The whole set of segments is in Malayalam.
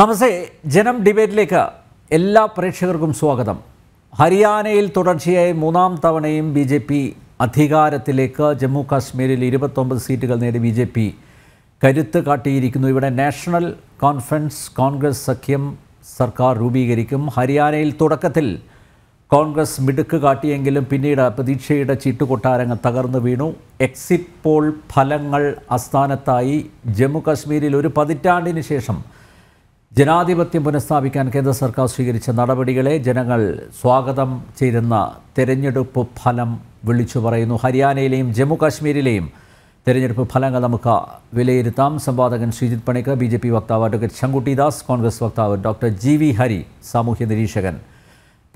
നമസ്തേ ജനം ഡിബേറ്റിലേക്ക് എല്ലാ പ്രേക്ഷകർക്കും സ്വാഗതം ഹരിയാനയിൽ തുടർച്ചയായി മൂന്നാം തവണയും ബി ജെ പി അധികാരത്തിലേക്ക് ജമ്മു കാശ്മീരിൽ ഇരുപത്തൊമ്പത് സീറ്റുകൾ നേടി ബി ജെ പി കരുത്ത് കാട്ടിയിരിക്കുന്നു ഇവിടെ നാഷണൽ കോൺഫറൻസ് കോൺഗ്രസ് സഖ്യം സർക്കാർ രൂപീകരിക്കും ഹരിയാനയിൽ തുടക്കത്തിൽ കോൺഗ്രസ് മിടുക്ക് കാട്ടിയെങ്കിലും പിന്നീട് പ്രതീക്ഷയുടെ ചീട്ടുകൊട്ടാരങ്ങൾ തകർന്നു വീണു എക്സിറ്റ് പോൾ ഫലങ്ങൾ അസ്ഥാനത്തായി ജമ്മു കാശ്മീരിൽ ഒരു പതിറ്റാണ്ടിന് ശേഷം ജനാധിപത്യം പുനഃസ്ഥാപിക്കാൻ കേന്ദ്ര സർക്കാർ സ്വീകരിച്ച നടപടികളെ ജനങ്ങൾ സ്വാഗതം ചെയ്യുന്ന തെരഞ്ഞെടുപ്പ് ഫലം വിളിച്ചു പറയുന്നു ഹരിയാനയിലെയും ജമ്മു തെരഞ്ഞെടുപ്പ് ഫലങ്ങൾ നമുക്ക് വിലയിരുത്താം സംവാദകൻ Sreejith Panicker B J P വക്താവ് അഡ്വക്കേറ്റ് ശങ്കുട്ടിദാസ് കോൺഗ്രസ് വക്താവ് ഡോക്ടർ ജി വി ഹരി സാമൂഹ്യ നിരീക്ഷകൻ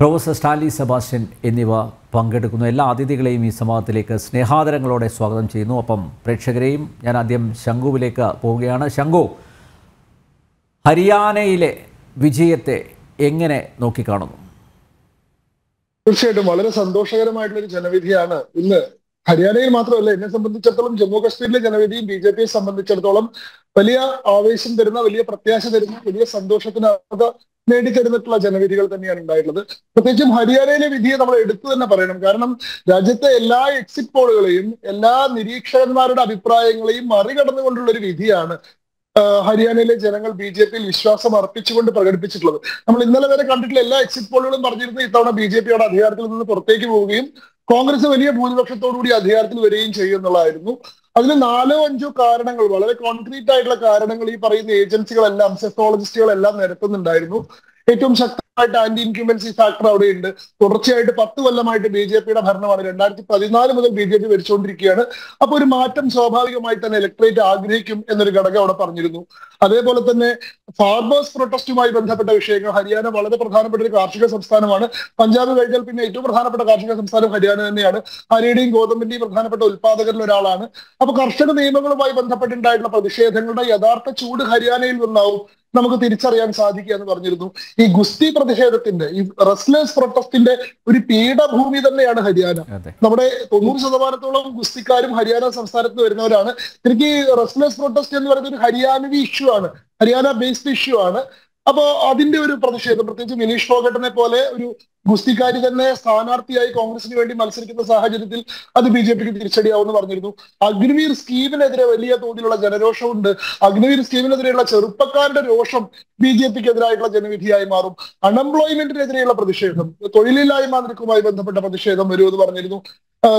പ്രൊഫസർ സ്റ്റാലി സെബാസ്റ്റ്യൻ എന്നിവ പങ്കെടുക്കുന്നു എല്ലാ അതിഥികളെയും ഈ സംവാദത്തിലേക്ക് സ്നേഹാദരങ്ങളോടെ സ്വാഗതം ചെയ്യുന്നു അപ്പം പ്രേക്ഷകരെയും ഞാൻ ആദ്യം ശംഖുവിലേക്ക് പോവുകയാണ് ശംഖു ഹരിയാനയിലെ വിജയത്തെ എങ്ങനെ നോക്കിക്കാണുന്നു തീർച്ചയായിട്ടും വളരെ സന്തോഷകരമായിട്ടുള്ള ഒരു ജനവിധിയാണ് ഇന്ന് ഹരിയാനയിൽ മാത്രമല്ല എന്നെ സംബന്ധിച്ചിടത്തോളം ജമ്മു കാശ്മീരിലെ ജനവിധിയും ബി ജെ പിയെ സംബന്ധിച്ചിടത്തോളം വലിയ ആവേശം തരുന്ന വലിയ പ്രത്യാശ തരുന്ന വലിയ അത് നേടിത്തരുന്നിട്ടുള്ള ജനവിധികൾ തന്നെയാണ് ഉണ്ടായിട്ടുള്ളത് പ്രത്യേകിച്ചും ഹരിയാനയിലെ വിധിയെ നമ്മൾ എടുത്തു തന്നെ പറയണം കാരണം രാജ്യത്തെ എല്ലാ എക്സിറ്റ് പോളുകളെയും എല്ലാ നിരീക്ഷകന്മാരുടെ അഭിപ്രായങ്ങളെയും മറികടന്നുകൊണ്ടുള്ള ഒരു വിധിയാണ് ഹരിയാനയിലെ ജനങ്ങൾ ബി ജെ പിയിൽ വിശ്വാസം അർപ്പിച്ചുകൊണ്ട് പ്രകടിപ്പിച്ചിട്ടുള്ളത് നമ്മൾ ഇന്നലെ വരെ കണ്ടിട്ടുള്ള എല്ലാ എക്സിറ്റ് പോളുകളും പറഞ്ഞിരുന്നത് ഇത്തവണ ബി ജെ പിയുടെ അധികാരത്തിൽ നിന്ന് പുറത്തേക്ക് പോവുകയും കോൺഗ്രസ് വലിയ ഭൂരിപക്ഷത്തോടുകൂടി അധികാരത്തിൽ വരികയും എന്നുള്ളതായിരുന്നു അതിന് നാലോ അഞ്ചോ കാരണങ്ങൾ വളരെ കോൺക്രീറ്റ് ആയിട്ടുള്ള കാരണങ്ങൾ ഈ പറയുന്ന ഏജൻസികളെല്ലാം സെഫോളജിസ്റ്റുകളെല്ലാം നിരത്തുന്നുണ്ടായിരുന്നു ഏറ്റവും ശക്തമായിട്ട് ആന്റി ഇൻക്യുമെൻസി ഫാക്ടർ അവിടെയുണ്ട് തുടർച്ചയായിട്ട് പത്ത് കൊല്ലമായിട്ട് ബി ജെ പിയുടെ ഭരണമാണ് രണ്ടായിരത്തി പതിനാല് മുതൽ ബി ജെ പി ഭരിച്ചുകൊണ്ടിരിക്കുകയാണ് അപ്പൊ ഒരു മാറ്റം സ്വാഭാവികമായി തന്നെ ഇലക്ട്രേറ്റ് ആഗ്രഹിക്കും എന്നൊരു ഘടകം അവിടെ പറഞ്ഞിരുന്നു അതേപോലെ തന്നെ ഫാർമേഴ്സ് പ്രൊട്ടസ്റ്റുമായി ബന്ധപ്പെട്ട വിഷയങ്ങൾ ഹരിയാന വളരെ പ്രധാനപ്പെട്ട ഒരു കാർഷിക സംസ്ഥാനമാണ് പഞ്ചാബ് കഴിഞ്ഞാൽ പിന്നെ ഏറ്റവും പ്രധാനപ്പെട്ട കാർഷിക സംസ്ഥാനം ഹരിയാന തന്നെയാണ് ഹരിയുടെയും ഗോതമ്പിന്റെയും പ്രധാനപ്പെട്ട ഉത്പാദകരിൽ ഒരാളാണ് അപ്പൊ കർഷക നിയമങ്ങളുമായി ബന്ധപ്പെട്ടുണ്ടായിട്ടുള്ള പ്രതിഷേധങ്ങളുടെ യഥാർത്ഥ ചൂട് ഹരിയാനയിൽ നിന്നാവും നമുക്ക് തിരിച്ചറിയാൻ സാധിക്കുക എന്ന് പറഞ്ഞിരുന്നു ഈ ഗുസ്തി പ്രതിഷേധത്തിന്റെ ഈ റെസ്ലേഴ്സ് പ്രൊട്ടസ്റ്റിന്റെ ഒരു പീഠഭൂമി തന്നെയാണ് ഹരിയാന നമ്മുടെ തൊണ്ണൂറ് ശതമാനത്തോളം ഗുസ്തിക്കാരും ഹരിയാന സംസ്ഥാനത്ത് വരുന്നവരാണ് എനിക്ക് റെസ്ലേഴ്സ് പ്രൊട്ടസ്റ്റ് എന്ന് പറയുന്നത് ഒരു ഹരിയാനവി ഇഷ്യൂ ആണ് ഹരിയാന ബേസ്ഡ് ഇഷ്യൂ ആണ് അപ്പോ അതിന്റെ ഒരു പ്രതിഷേധം പ്രത്യേകിച്ച് മിനീഷ് ഫോഗട്ടിനെ പോലെ ഒരു ഗുസ്തിക്കാരി തന്നെ സ്ഥാനാർത്ഥിയായി കോൺഗ്രസിന് വേണ്ടി മത്സരിക്കുന്ന സാഹചര്യത്തിൽ അത് ബി ജെ പിക്ക് തിരിച്ചടിയാവുമെന്ന് പറഞ്ഞിരുന്നു അഗ്നിവീർ സ്കീമിനെതിരെ വലിയ തോതിലുള്ള ജനരോഷമുണ്ട് അഗ്നിവീർ സ്കീമിനെതിരെയുള്ള ചെറുപ്പക്കാരുടെ രോഷം ബി ജെ പിക്ക് എതിരായിട്ടുള്ള ജനവിധിയായി മാറും അൺഎംപ്ലോയ്മെന്റിനെതിരെയുള്ള പ്രതിഷേധം തൊഴിലില്ലായ്മ നിരക്കുമായി ബന്ധപ്പെട്ട പ്രതിഷേധം വരുമെന്ന് പറഞ്ഞിരുന്നു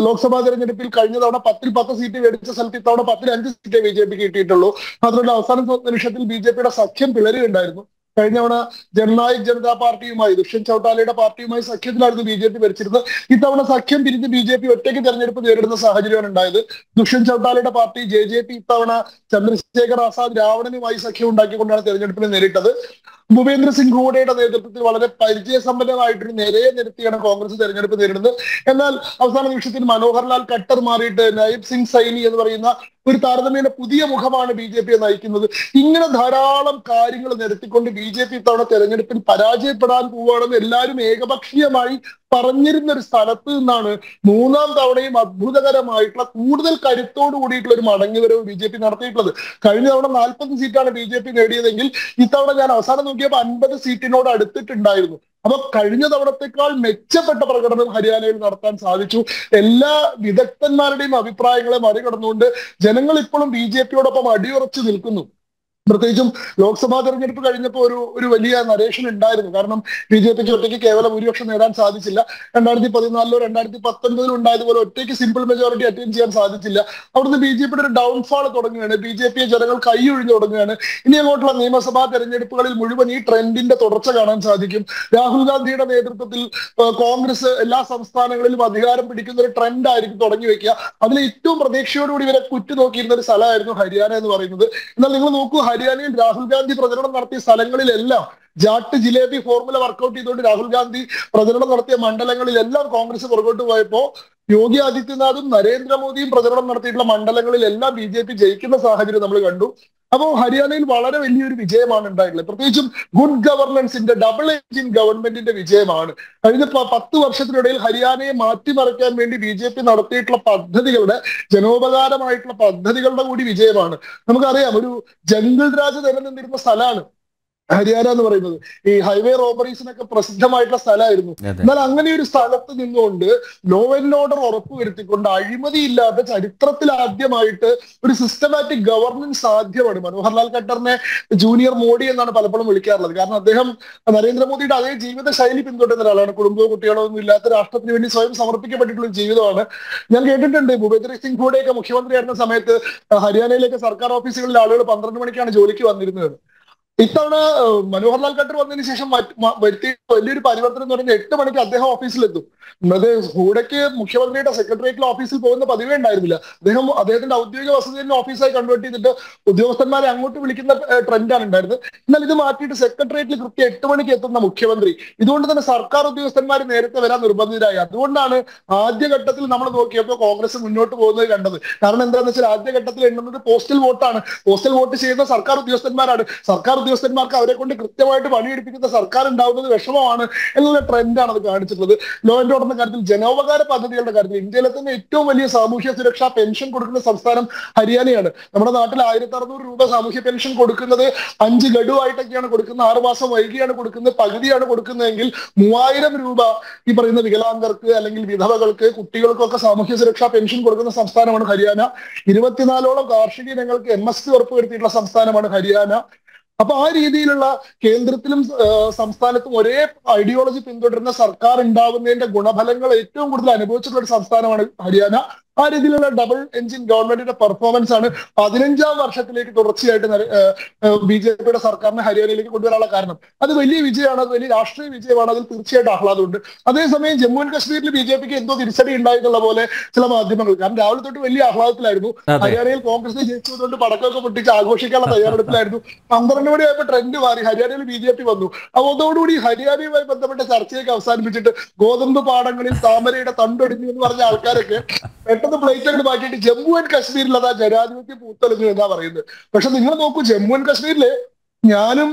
ലോക്സഭാ തെരഞ്ഞെടുപ്പിൽ കഴിഞ്ഞ തവണ പത്തിൽ പത്ത് സീറ്റ് മേടിച്ച സ്ഥലത്ത് ഇത്തവണ പത്തിൽ അഞ്ച് സീറ്റേ ബി ജെ പി കിട്ടിയിട്ടുള്ളൂ മാത്രമല്ല അവസാന നിമിഷത്തിൽ ബി ജെ പിയുടെ സഖ്യം പിളരുകയുണ്ടായിരുന്നു കഴിഞ്ഞ തവണ ജനനായക് ജനതാ പാർട്ടിയുമായി ദുഷ്യന്ത് ചൌട്ടാലയുടെ പാർട്ടിയുമായി സഖ്യത്തിലായിരുന്നു ബി ജെ പി ഭരിച്ചിരുന്നത് ഇത്തവണ സഖ്യം പിരിഞ്ഞ് ബി ജെ പി ഒറ്റയ്ക്ക് തെരഞ്ഞെടുപ്പ് നേരിടുന്ന സാഹചര്യമാണ് ഉണ്ടായത് ദുഷ്യന്ത് ചൌട്ടാലയുടെ പാർട്ടി ജെ ജെ പി ഇത്തവണ ചന്ദ്രശേഖർ ആസാദ് രാവണനുമായി സഖ്യം ഉണ്ടാക്കിക്കൊണ്ടാണ് തെരഞ്ഞെടുപ്പിനെ നേരിട്ടത് ഭൂപേന്ദ്ര സിംഗ് ഹൂഡയുടെ നേതൃത്വത്തിൽ വളരെ പരിചയസമ്പന്നമായിട്ടൊരു നിരയെ നിരത്തിയാണ് കോൺഗ്രസ് തെരഞ്ഞെടുപ്പ് നേരിടുന്നത് എന്നാൽ അവസാന നിമിഷത്തിൽ മനോഹർലാൽ ഖട്ടർ മാറിയിട്ട് നയബ് സിംഗ് സൈനി എന്ന് പറയുന്ന ഒരു താരതമ്യേന പുതിയ മുഖമാണ് ബി ജെ പിയെ നയിക്കുന്നത് ഇങ്ങനെ ധാരാളം കാര്യങ്ങൾ നിരത്തിക്കൊണ്ട് ബി ജെ പി തവണ തെരഞ്ഞെടുപ്പിൽ പരാജയപ്പെടാൻ പോവുകയാണെന്ന് എല്ലാവരും ഏകപക്ഷീയമായി പറഞ്ഞിരുന്ന ഒരു സ്ഥലത്ത് നിന്നാണ് മൂന്നാം തവണയും അത്ഭുതകരമായിട്ടുള്ള കൂടുതൽ കരുത്തോട് കൂടിയിട്ടുള്ള ഒരു മടങ്ങിവരവ് ബി ജെ പി നടത്തിയിട്ടുള്ളത് കഴിഞ്ഞ തവണ നാൽപ്പത് സീറ്റാണ് ബി ജെ പി നേടിയതെങ്കിൽ ഇത്തവണ ഞാൻ അവസാനം നോക്കിയപ്പോൾ അൻപത് സീറ്റിനോട് അടുത്തിട്ടുണ്ടായിരുന്നു അപ്പൊ കഴിഞ്ഞ തവണത്തെക്കാൾ മെച്ചപ്പെട്ട പ്രകടനം ഹരിയാനയിൽ നടത്താൻ സാധിച്ചു എല്ലാ വിദഗ്ധന്മാരുടെയും അഭിപ്രായങ്ങളെ മറികടന്നുകൊണ്ട് ജനങ്ങൾ ഇപ്പോഴും ബി ജെ പിയോടൊപ്പം അടിയുറച്ചു നിൽക്കുന്നു പ്രത്യേകിച്ചും ലോക്സഭാ തെരഞ്ഞെടുപ്പ് കഴിഞ്ഞപ്പോൾ ഒരു ഒരു വലിയ നരേഷൻ ഉണ്ടായിരുന്നു കാരണം ബി ജെ പിക്ക് ഒറ്റയ്ക്ക് കേവലം ഭൂരിപക്ഷം നേടാൻ സാധിച്ചില്ല രണ്ടായിരത്തി പതിനാലിലോ രണ്ടായിരത്തി പത്തൊൻപതിലോ ഉണ്ടായതുപോലെ ഒറ്റയ്ക്ക് സിമ്പിൾ മെജോറിറ്റി അറ്റൈൻ ചെയ്യാൻ സാധിച്ചില്ല അവിടുന്ന് ബി ജെ പിയുടെ ഒരു ഡൗൺഫാൾ തുടങ്ങുകയാണ് ബി ജെ പിയെ ജനങ്ങൾ കൈയൊഴിഞ്ഞു തുടങ്ങുകയാണ് ഇനി അങ്ങോട്ടുള്ള നിയമസഭാ തെരഞ്ഞെടുപ്പുകളിൽ മുഴുവൻ ഈ ട്രെൻഡിന്റെ തുടർച്ച കാണാൻ സാധിക്കും രാഹുൽ ഗാന്ധിയുടെ നേതൃത്വത്തിൽ കോൺഗ്രസ് എല്ലാ സംസ്ഥാനങ്ങളിലും അധികാരം പിടിക്കുന്ന ഒരു ട്രെൻഡ് ആയിരിക്കും തുടങ്ങി വെക്കുക അതിൽ ഏറ്റവും പ്രതീക്ഷയോടുകൂടി ഇവരെ കുറ്റു നോക്കിയിരുന്ന ഒരു സ്ഥലമായിരുന്നു ഹരിയാന എന്ന് പറയുന്നത് എന്നാൽ നിങ്ങൾ നോക്കൂ ഹരിയാനയിൽ രാഹുൽ ഗാന്ധി പ്രചരണം നടത്തിയ സ്ഥലങ്ങളിലെല്ലാം ജാട്ട് ജിലേബി ഫോർമുല വർക്കൗട്ട് ചെയ്തുകൊണ്ട് രാഹുൽ ഗാന്ധി പ്രചരണം നടത്തിയ മണ്ഡലങ്ങളിലെല്ലാം കോൺഗ്രസ് പുറകോട്ട് പോയപ്പോ യോഗി ആദിത്യനാഥും നരേന്ദ്രമോദിയും പ്രചരണം നടത്തിയിട്ടുള്ള മണ്ഡലങ്ങളിലെല്ലാം ബി ജെ പി ജയിക്കുന്ന സാഹചര്യം നമ്മൾ കണ്ടു അപ്പോൾ ഹരിയാനയിൽ വളരെ വലിയൊരു വിജയമാണ് ഉണ്ടായിട്ടുള്ളത് പ്രത്യേകിച്ചും ഗുഡ് ഗവർണൻസിന്റെ ഡബിൾ എഞ്ചിൻ ഗവൺമെന്റിന്റെ വിജയമാണ് കഴിഞ്ഞ പത്ത് വർഷത്തിനിടയിൽ ഹരിയാനയെ മാറ്റിമറിക്കാൻ വേണ്ടി ബി ജെ പി നടത്തിയിട്ടുള്ള പദ്ധതികളുടെ ജനോപകാരമായിട്ടുള്ള പദ്ധതികളുടെ കൂടി വിജയമാണ് നമുക്കറിയാം ഒരു ജംഗിൾ രാജ് നിലനിന്നിരുന്ന സ്ഥലമാണ് ഹരിയാന എന്ന് പറയുന്നത് ഈ ഹൈവേ റോബറീസിനൊക്കെ പ്രസിദ്ധമായിട്ടുള്ള സ്ഥലമായിരുന്നു എന്നാൽ അങ്ങനെ ഒരു സ്ഥലത്ത് നിന്നുകൊണ്ട് ലോ ആൻഡ് ഓർഡർ ഉറപ്പുവരുത്തിക്കൊണ്ട് അഴിമതിയില്ലാത്ത ചരിത്രത്തിൽ ആദ്യമായിട്ട് ഒരു സിസ്റ്റമാറ്റിക് ഗവർണൻസ് സാധ്യമാണ് മനോഹർലാൽ ഖട്ടറിനെ ജൂനിയർ മോഡി എന്നാണ് പലപ്പോഴും വിളിക്കാറുള്ളത് കാരണം അദ്ദേഹം നരേന്ദ്രമോദിയുടെ അതേ ജീവിത ശൈലി പിന്തുടരുന്ന ഒരാളാണ് കുടുംബവും കുട്ടികളോ ഒന്നും ഇല്ലാത്ത രാഷ്ട്രത്തിന് വേണ്ടി സ്വയം സമർപ്പിക്കപ്പെട്ടിട്ടുള്ള ജീവിതമാണ് ഞാൻ കേട്ടിട്ടുണ്ട് ഭൂപേന്ദ്ര സിംഗ് ഹൂഡെയൊക്കെ മുഖ്യമന്ത്രിയായിരുന്ന സമയത്ത് ഹരിയാനയിലേക്ക് സർക്കാർ ഓഫീസുകളിലെ ആളുകൾ പന്ത്രണ്ട് മണിക്കാണ് ജോലിക്ക് വന്നിരുന്നത് ഇത്തവണ മനോഹർലാൽ ഖട്ടർ വന്നതിന് ശേഷം വരുത്തിയ വലിയൊരു പരിവർത്തനം എന്ന് പറയുന്നത് എട്ട് മണിക്ക് അദ്ദേഹം ഓഫീസിലെത്തും അത് കൂടെക്ക് മുഖ്യമന്ത്രിയുടെ സെക്രട്ടേറിയറ്റിൽ ഓഫീസിൽ പോകുന്ന പതിവേ ഉണ്ടായിരുന്നില്ല അദ്ദേഹം അദ്ദേഹത്തിന്റെ ഔദ്യോഗിക വസതി തന്നെ ഓഫീസായി കൺവേർട്ട് ചെയ്തിട്ട് ഉദ്യോഗസ്ഥന്മാരെ അങ്ങോട്ട് വിളിക്കുന്ന ട്രെൻഡാണ് ഉണ്ടായിരുന്നത് എന്നാൽ ഇത് മാറ്റിയിട്ട് സെക്രട്ടേറിയറ്റിൽ കൃത്യം എട്ട് മണിക്ക് എത്തുന്ന മുഖ്യമന്ത്രി ഇതുകൊണ്ട് തന്നെ സർക്കാർ ഉദ്യോഗസ്ഥന്മാർ നേരത്തെ വരാൻ നിർബന്ധിതരായി അതുകൊണ്ടാണ് ആദ്യഘട്ടത്തിൽ നമ്മൾ നോക്കിയപ്പോൾ കോൺഗ്രസ് മുന്നോട്ട് പോകുന്നത് കണ്ടത് കാരണം എന്താണെന്ന് വെച്ചാൽ ആദ്യഘട്ടത്തിൽ എണ്ണുന്നത് പോസ്റ്റൽ വോട്ടാണ് പോസ്റ്റൽ വോട്ട് ചെയ്യുന്ന സർക്കാർ ഉദ്യോഗസ്ഥന്മാരാണ് സർക്കാർ ഉദ്യോഗസ്ഥന്മാർക്ക് അവരെ കൊണ്ട് കൃത്യമായിട്ട് പണിയെടുപ്പിക്കുന്ന സർക്കാർ ഉണ്ടാവുന്നത് വിഷമമാണ് എന്നുള്ള ട്രെൻഡാണ് അത് കാണിച്ചിട്ടുള്ളത് ലോ ആൻഡ് ഓർഡറിന്റെ കാര്യത്തിൽ ജനോപകാര പദ്ധതികളുടെ കാര്യത്തിൽ ഇന്ത്യയിലെ തന്നെ ഏറ്റവും വലിയ സാമൂഹ്യ സുരക്ഷാ പെൻഷൻ കൊടുക്കുന്ന സംസ്ഥാനം ഹരിയാനയാണ് നമ്മുടെ നാട്ടിൽ ആയിരത്തി അറുന്നൂറ് രൂപ സാമൂഹ്യ പെൻഷൻ കൊടുക്കുന്നത് അഞ്ച് ഗഡുവായിട്ടൊക്കെയാണ് കൊടുക്കുന്നത് ആറ് മാസം വൈകിയാണ് കൊടുക്കുന്നത് പകുതിയാണ് കൊടുക്കുന്നതെങ്കിൽ മൂവായിരം രൂപ ഈ പറയുന്ന വികലാംഗർക്ക് അല്ലെങ്കിൽ വിധവകൾക്ക് കുട്ടികൾക്കൊക്കെ സാമൂഹ്യ സുരക്ഷാ പെൻഷൻ കൊടുക്കുന്ന സംസ്ഥാനമാണ് ഹരിയാന ഇരുപത്തിനാലോളം കാർഷിക ഇനങ്ങൾക്ക് എം എസ് സി ഉറപ്പുവരുത്തിയിട്ടുള്ള സംസ്ഥാനമാണ് ഹരിയാന അപ്പൊ ആ രീതിയിലുള്ള കേന്ദ്രത്തിലും സംസ്ഥാനത്തും ഒരേ ഐഡിയോളജി പിന്തുടരുന്ന സർക്കാർ ഉണ്ടാവുന്നതിന്റെ ഗുണഫലങ്ങൾ ഏറ്റവും കൂടുതൽ അനുഭവിച്ചിട്ടുള്ള ഒരു സംസ്ഥാനമാണ് ഹരിയാന ആ രീതിയിലുള്ള ഡബിൾ എഞ്ചിൻ ഗവൺമെന്റിന്റെ പെർഫോമൻസ് ആണ് പതിനഞ്ചാം വർഷത്തിലേക്ക് തുടർച്ചയായിട്ട് ബി ജെ പിയുടെ സർക്കാരിനെ ഹരിയാനയിലേക്ക് കൊണ്ടുവരാനുള്ള കാരണം അത് വലിയ വിജയമാണ് അത് വലിയ രാഷ്ട്രീയ വിജയമാണ് അതിൽ തീർച്ചയായിട്ടും ആഹ്ലാദമുണ്ട് അതേസമയം ജമ്മു ആൻഡ് കാശ്മീരിൽ ബി ജെ പിക്ക് എന്തോ തിരിച്ചടി ഉണ്ടായിട്ടുള്ള പോലെ ചില മാധ്യമങ്ങൾ കാരണം രാവിലെ തൊട്ട് വലിയ ആഹ്ലാദത്തിലായിരുന്നു ഹരിയാനയിൽ കോൺഗ്രസിനെ ജയിച്ചതുകൊണ്ട് പടക്കമൊക്കെ പൊട്ടിച്ച് ആഘോഷിക്കാനുള്ള തയ്യാറെടുപ്പിലായിരുന്നു പന്ത്രണ്ട് മണി ആയപ്പോ ട്രെൻഡ് മാറി ഹരിയാനയിൽ ബി ജെ പി വന്നു അതോടുകൂടി ഹരിയാനയുമായി ബന്ധപ്പെട്ട ചർച്ചയൊക്കെ അവസാനിപ്പിച്ചിട്ട് ഗോതമ്പ് പാടങ്ങളിൽ താമരയുടെ തണ്ടൊടിഞ്ഞു എന്ന് പറഞ്ഞ ആൾക്കാരൊക്കെ പെട്ടെന്ന് പ്ലേറ്റ് എടുത്ത് മാറ്റിയിട്ട് ജമ്മു ആൻഡ് കാശ്മീരിൽ അതാ ജനാധിപത്യം പൂത്തെളിഞ്ഞു എന്നാ പറയുന്നത് പക്ഷെ നിങ്ങൾ നോക്കൂ ജമ്മു ആൻഡ് കാശ്മീരില് ഞാനും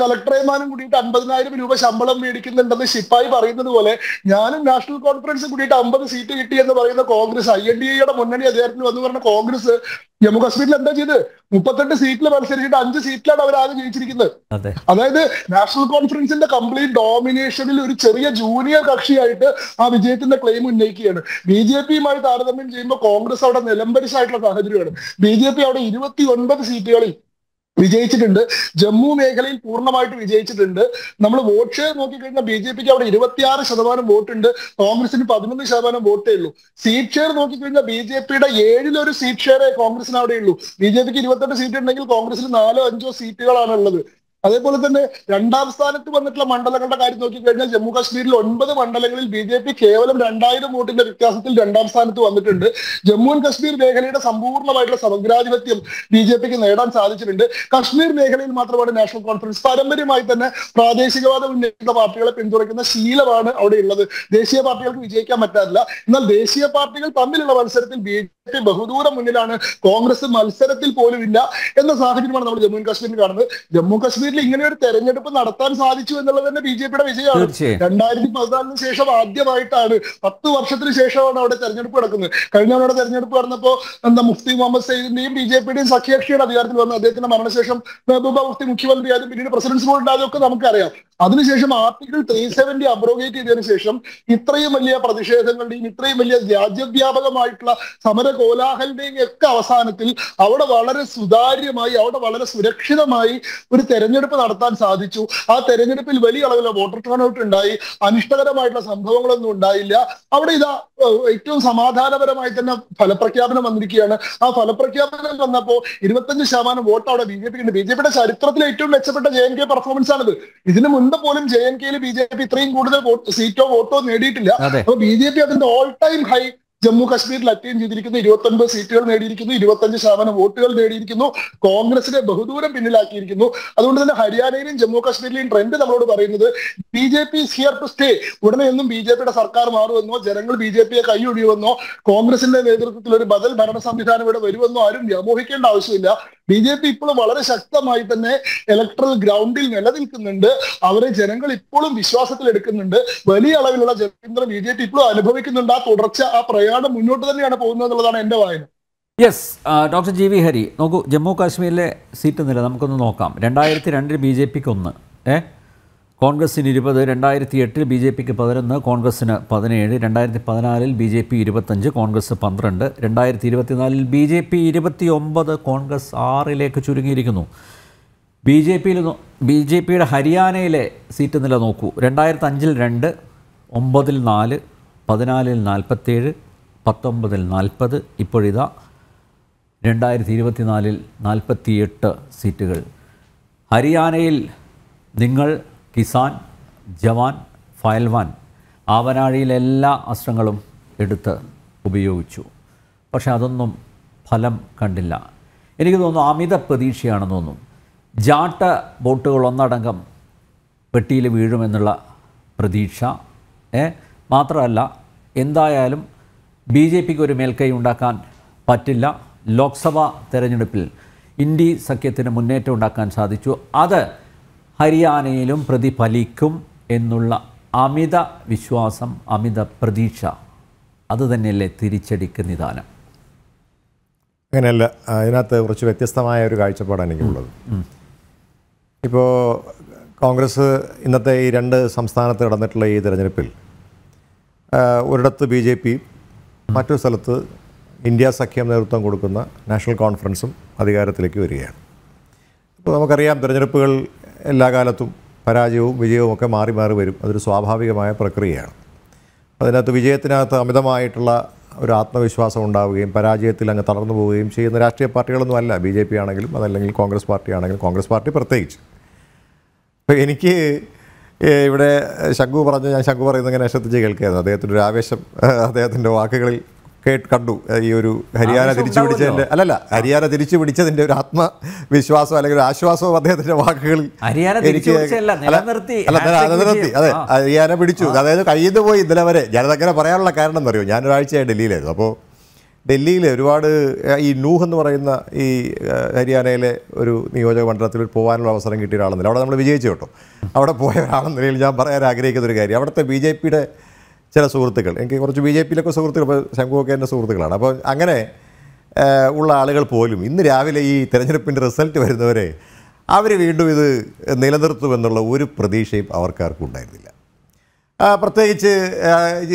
കളക്ടറേമാനും കൂടിയിട്ട് അമ്പതിനായിരം രൂപ ശമ്പളം മേടിക്കുന്നുണ്ടെന്ന് ശിപ്പായി പറയുന്നത് പോലെ ഞാനും നാഷണൽ കോൺഫറൻസ് കൂടിയിട്ട് അമ്പത് സീറ്റ് കിട്ടി എന്ന് പറയുന്ന കോൺഗ്രസ് ഐ എൻ ഡി എയുടെ മുന്നണി അദ്ദേഹത്തിന് വന്നു പറഞ്ഞ കോൺഗ്രസ് ജമ്മു കാശ്മീരിൽ എന്താ ചെയ്ത് മുപ്പത്തെട്ട് സീറ്റിൽ മത്സരിച്ചിട്ട് അഞ്ച് സീറ്റിലാണ് അവർ ആദ്യം ജയിച്ചിരിക്കുന്നത് അതായത് നാഷണൽ കോൺഫറൻസിന്റെ കംപ്ലീറ്റ് ഡോമിനേഷനിൽ ഒരു ചെറിയ ജൂനിയർ കക്ഷിയായിട്ട് ആ വിജയത്തിന്റെ ക്ലെയിം ഉന്നയിക്കുകയാണ് ബി ജെ പിയുമായി താരതമ്യം ചെയ്യുമ്പോൾ കോൺഗ്രസ് അവിടെ നിലംബരിച്ചായിട്ടുള്ള സാഹചര്യമാണ് ബി ജെ പി അവിടെ ഇരുപത്തി ഒൻപത് സീറ്റുകളിൽ വിജയിച്ചിട്ടുണ്ട് ജമ്മു മേഖലയിൽ പൂർണ്ണമായിട്ട് വിജയിച്ചിട്ടുണ്ട് നമ്മൾ വോട്ട് ഷെയർ നോക്കിക്കഴിഞ്ഞാൽ ബി ജെ പിക്ക് അവിടെ ഇരുപത്തിയാറ് ശതമാനം വോട്ടുണ്ട് കോൺഗ്രസിന് പതിനൊന്ന് ശതമാനം വോട്ടേ ഉള്ളൂ സീറ്റ് ഷെയർ നോക്കിക്കഴിഞ്ഞാൽ ബി ജെ പിയുടെ ഏഴിലൊരു സീറ്റ് ഷെയറേ കോൺഗ്രസിന് അവിടെ ഉള്ളൂ ബി ജെ പിക്ക് ഇരുപത്തെട്ട് സീറ്റ് ഉണ്ടെങ്കിൽ കോൺഗ്രസിന് നാലോ അഞ്ചോ സീറ്റുകളാണ് ഉള്ളത് അതേപോലെ തന്നെ രണ്ടാം സ്ഥാനത്ത് വന്നിട്ടുള്ള മണ്ഡലങ്ങളുടെ കാര്യം നോക്കിക്കഴിഞ്ഞാൽ ജമ്മു കാശ്മീരിൽ ഒൻപത് മണ്ഡലങ്ങളിൽ ബി ജെ പി കേവലം രണ്ടായിരം വോട്ടിന്റെ വ്യത്യാസത്തിൽ രണ്ടാം സ്ഥാനത്ത് വന്നിട്ടുണ്ട് ജമ്മു ആൻഡ് കാശ്മീർ മേഖലയുടെ സമ്പൂർണ്ണമായിട്ടുള്ള സമഗ്രാധിപത്യം ബി ജെ പിക്ക് നേടാൻ സാധിച്ചിട്ടുണ്ട് കാശ്മീർ മേഖലയിൽ മാത്രമാണ് നാഷണൽ കോൺഫറൻസ് പാരമ്പര്യമായി തന്നെ പ്രാദേശികവാദം ഉന്നയിക്കുന്ന പാർട്ടികളെ പിന്തുണയ്ക്കുന്ന ശീലമാണ് അവിടെ ഉള്ളത് ദേശീയ പാർട്ടികൾക്ക് വിജയിക്കാൻ പറ്റാറില്ല എന്നാൽ ദേശീയ പാർട്ടികൾ തമ്മിലുള്ള മത്സരത്തിൽ ബി ജെ പി ബഹുദൂരം മുന്നിലാണ് കോൺഗ്രസ് മത്സരത്തിൽ പോലും ഇല്ല എന്ന സാഹചര്യമാണ് നമ്മൾ ജമ്മു ആൻഡ് കാശ്മീരിൽ കാണുന്നത് ജമ്മു കാശ്മീർ രാജ്യത്തിൽ ഇങ്ങനെ ഒരു തെരഞ്ഞെടുപ്പ് നടത്താൻ സാധിച്ചു എന്നുള്ളത് തന്നെ ബി ജെ പിയുടെ വിജയമാണ് രണ്ടായിരത്തി പതിനാലിന് ശേഷം ആദ്യമായിട്ടാണ് പത്ത് വർഷത്തിന് ശേഷമാണ് അവിടെ തെരഞ്ഞെടുപ്പ് നടക്കുന്നത് കഴിഞ്ഞ അവിടെ തെരഞ്ഞെടുപ്പ് നടന്നപ്പോൾ എന്താ മുഫ്തി മുഹമ്മദ് സൈദിന്റെയും ബി ജെ പിയുടെയും സഖ്യകക്ഷിയുടെ അധികാരത്തിൽ വന്ന അദ്ദേഹത്തിന്റെ മരണശേഷം മെഹബൂബ മുഫ്തി ആയാലും പിന്നീട് പ്രസിഡൻസ് ബോർഡ് ഉണ്ടായതും ഒക്കെ നമുക്കറിയാം അതിനുശേഷം ആർട്ടിക്കിൾ ത്രീ സെവന്റി അബ്രോഗേറ്റ് ചെയ്തതിനു ശേഷം ഇത്രയും വലിയ പ്രതിഷേധങ്ങളുടെയും ഇത്രയും വലിയ രാജ്യവ്യാപകമായിട്ടുള്ള സമര കോലാഹലിന്റെയും ഒക്കെ അവസാനത്തിൽ അവിടെ വളരെ സുതാര്യമായി അവിടെ വളരെ സുരക്ഷിതമായി ഒരു തെരഞ്ഞെടുപ്പ് തെരഞ്ഞെടുപ്പ് നടത്താൻ സാധിച്ചു ആ തെരഞ്ഞെടുപ്പിൽ വലിയ അളവിൽ വോട്ടർ ടേൺ ഔട്ട് ഉണ്ടായി അനിഷ്ടകരമായിട്ടുള്ള സംഭവങ്ങളൊന്നും ഉണ്ടായില്ല അവിടെ ഇതാ ഏറ്റവും സമാധാനപരമായി തന്നെ ഫലപ്രഖ്യാപനം വന്നിരിക്കുകയാണ് ആ ഫലപ്രഖ്യാപനം വന്നപ്പോൾ ഇരുപത്തഞ്ച് ശതമാനം വോട്ട് അവിടെ ബി ജെ പി ഉണ്ട് ബി ജെ പിയുടെ ചരിത്രത്തിലെ ഏറ്റവും മെച്ചപ്പെട്ട ജെ എൻ കെ പെർഫോമൻസ് ആണത് ഇതിനു മുൻപ് പോലും ജെ എൻ കെയിൽ ബി ജെ പി ഇത്രയും കൂടുതൽ സീറ്റോ വോട്ടോ നേടിയിട്ടില്ല അപ്പൊ ബി ജെ പി അതിന്റെ ഓൾ ടൈം ഹൈ ജമ്മു കാശ്മീരിൽ അറ്റൈൻ ചെയ്തിരിക്കുന്നു ഒൻപത് സീറ്റുകൾ നേടിയിരിക്കുന്നു അഞ്ച് ശതമാനം വോട്ടുകൾ നേടിയിരിക്കുന്നു കോൺഗ്രസിനെ ബഹുദൂരം പിന്നിലാക്കിയിരിക്കുന്നു അതുകൊണ്ട് തന്നെ ഹരിയാനയിലും ജമ്മു കാശ്മീരിലെയും ട്രെൻഡ് നമ്മളോട് പറയുന്നത് B J P here to stay ഉടനെ ഒന്നും ബി ജെ പിയുടെ സർക്കാർ മാറുമെന്നോ ജനങ്ങൾ ബി ജെ പിയെ കൈയൊഴിയുമെന്നോ കോൺഗ്രസിന്റെ നേതൃത്വത്തിൽ ഒരു ബദൽ ഭരണ സംവിധാനം ഇവിടെ വരുമെന്നോ ആരും വ്യാമോഹിക്കേണ്ട ആവശ്യമില്ല ബി ജെ പി ഇപ്പോഴും വളരെ ശക്തമായി തന്നെ ഇലക്ട്രൽ ഗ്രൗണ്ടിൽ നിലനിൽക്കുന്നുണ്ട് അവരെ ജനങ്ങൾ ഇപ്പോഴും വിശ്വാസത്തിൽ എടുക്കുന്നുണ്ട് വലിയ അളവിലുള്ള ജനങ്ങൾ ബി ജെ പി ഇപ്പോഴും അനുഭവിക്കുന്നുണ്ട് ആ തുടർച്ച ആ പ്രയോജനം ഏതാണ്ട് മുന്നോട്ട് തന്നെയാണ് പോകുന്നത് എന്നുള്ളതാണ് എൻ്റെ വായന yes doctor G V Hari നോക്കൂ ജമ്മു കാശ്മീരിലെ സീറ്റ് നില നമുക്കൊന്ന് നോക്കാം രണ്ടായിരത്തി രണ്ടിൽ ബി ജെ പിക്ക് ഒന്ന് ഏ കോൺഗ്രസിന് ഇരുപത് രണ്ടായിരത്തി എട്ടിൽ ബി ജെ പിക്ക് പതിനൊന്ന് കോൺഗ്രസിന് പതിനേഴ് രണ്ടായിരത്തി പതിനാലിൽ ബി ജെ പി ഇരുപത്തഞ്ച് കോൺഗ്രസ് പന്ത്രണ്ട് രണ്ടായിരത്തി ഇരുപത്തിനാലിൽ ബി ജെ പി ഇരുപത്തി ഒമ്പത് കോൺഗ്രസ് ആറിലേക്ക് ചുരുങ്ങിയിരിക്കുന്നു ബി ജെ പിയിൽ ബി ജെ പിയുടെ ഹരിയാനയിലെ സീറ്റ് നില നോക്കൂ രണ്ടായിരത്തി അഞ്ചിൽ രണ്ട് ഒമ്പതിൽ നാല് പതിനാലിൽ നാൽപ്പത്തേഴ് പത്തൊമ്പതിൽ നാൽപ്പത് ഇപ്പോഴിതാ രണ്ടായിരത്തി ഇരുപത്തിനാലിൽ നാൽപ്പത്തിയെട്ട് സീറ്റുകൾ ഹരിയാനയിൽ നിങ്ങൾ കിസാൻ ജവാൻ ഫയൽവാൻ ആവനാഴിയിലെ എല്ലാ അസ്ത്രങ്ങളും എടുത്ത് ഉപയോഗിച്ചു പക്ഷേ അതൊന്നും ഫലം കണ്ടില്ല എനിക്ക് തോന്നുന്നു അമിത പ്രതീക്ഷയാണെന്ന് തോന്നുന്നു ജാട്ട ബോട്ടുകൾ ഒന്നടങ്കം പെട്ടിയിൽ വീഴുമെന്നുള്ള പ്രതീക്ഷ മാത്രമല്ല എന്തായാലും ബി ജെ പിക്ക് ഒരു മേൽക്കൈ ഉണ്ടാക്കാൻ പറ്റില്ല ലോക്സഭാ തെരഞ്ഞെടുപ്പിൽ ഇന്ത്യ സഖ്യത്തിന് മുന്നേറ്റം ഉണ്ടാക്കാൻ സാധിച്ചു അത് ഹരിയാനയിലും പ്രതിഫലിക്കും എന്നുള്ള അമിത വിശ്വാസം അമിത പ്രതീക്ഷ തന്നെയല്ലേ തിരിച്ചടിക്ക് നിദാനം അങ്ങനെയല്ല അതിനകത്ത് കുറച്ച് വ്യത്യസ്തമായ ഒരു കാഴ്ചപ്പാടാണ് എനിക്കുള്ളത് ഇപ്പോൾ കോൺഗ്രസ് ഇന്നത്തെ ഈ രണ്ട് സംസ്ഥാനത്ത് നടന്നിട്ടുള്ള ഈ തെരഞ്ഞെടുപ്പിൽ ഒരിടത്ത് ബി ജെ പിയും മറ്റൊരു സ്ഥലത്ത് ഇന്ത്യ സഖ്യം നേതൃത്വം കൊടുക്കുന്ന നാഷണൽ കോൺഫറൻസും അധികാരത്തിലേക്ക് വരികയാണ് ഇപ്പോൾ നമുക്കറിയാം തിരഞ്ഞെടുപ്പുകൾ എല്ലാ കാലത്തും പരാജയവും വിജയവും ഒക്കെ മാറി മാറി വരും അതൊരു സ്വാഭാവികമായ പ്രക്രിയയാണ് അതിനകത്ത് വിജയത്തിനകത്ത് അമിതമായിട്ടുള്ള ഒരു ആത്മവിശ്വാസം ഉണ്ടാവുകയും പരാജയത്തിൽ അങ്ങ് തളർന്നു പോവുകയും ചെയ്യുന്ന രാഷ്ട്രീയ പാർട്ടികളൊന്നും അല്ല ബി ജെ പി ആണെങ്കിലും അതല്ലെങ്കിൽ കോൺഗ്രസ് പാർട്ടി ആണെങ്കിലും കോൺഗ്രസ് പാർട്ടി പ്രത്യേകിച്ച് അപ്പോൾ എനിക്ക് ഇവിടെ ശംഖു പറഞ്ഞു ഞാൻ ശംഖു പറയുന്നത് ഇങ്ങനെ ശ്രദ്ധിച്ച് കേൾക്കുകയായിരുന്നു അദ്ദേഹത്തിൻ്റെ ഒരു ആവേശം അദ്ദേഹത്തിൻ്റെ വാക്കുകളിൽ കേട്ട് കണ്ടു ഈ ഒരു ഹരിയാന തിരിച്ചു പിടിച്ചതിൻ്റെ അല്ലല്ല ഹരിയാന തിരിച്ചു പിടിച്ചതിൻ്റെ ഒരു ആത്മവിശ്വാസം അല്ലെങ്കിൽ ഒരു ആശ്വാസവും അദ്ദേഹത്തിന്റെ വാക്കുകളിൽ നിലനിർത്തി അതെ ഹരിയാന പിടിച്ചു അതായത് കയ്യിൽ നിന്ന് പോയി ഇന്നലെ വരെ ഞാനതങ്ങനെ പറയാനുള്ള കാരണം എന്നറിയോ ഞാനൊരാഴ്ചയായി ഡൽഹിയിലായിരുന്നു അപ്പോൾ ഡൽഹിയിൽ ഒരുപാട് ഈ നൂഹ് എന്ന് പറയുന്ന ഈ ഹരിയാനയിലെ ഒരു നിയോജക മണ്ഡലത്തിൽ പോകാനുള്ള അവസരം കിട്ടിയ ഒരാളെന്നില്ല അവിടെ നമ്മൾ വിജയിച്ചു കേട്ടോ അവിടെ പോയ ഒരാളെന്ന നിലയിൽ ഞാൻ പറയാൻ ആഗ്രഹിക്കുന്ന ഒരു കാര്യം അവിടുത്തെ ബി ജെ പിയുടെ ചില സുഹൃത്തുക്കൾ എനിക്ക് കുറച്ച് ബി ജെ പിയിലൊക്കെ സുഹൃത്തുക്കൾ ഇപ്പോൾ ശംഖുവൊക്കെ എൻ്റെ സുഹൃത്തുക്കളാണ് അപ്പോൾ അങ്ങനെ ഉള്ള ആളുകൾ പോലും ഇന്ന് രാവിലെ ഈ തെരഞ്ഞെടുപ്പിൻ്റെ റിസൾട്ട് വരുന്നവരെ അവർ വീണ്ടും ഇത് നിലനിർത്തുമെന്നുള്ള ഒരു പ്രതീക്ഷയും അവർക്കാർക്കും ഉണ്ടായിരുന്നില്ല പ്രത്യേകിച്ച്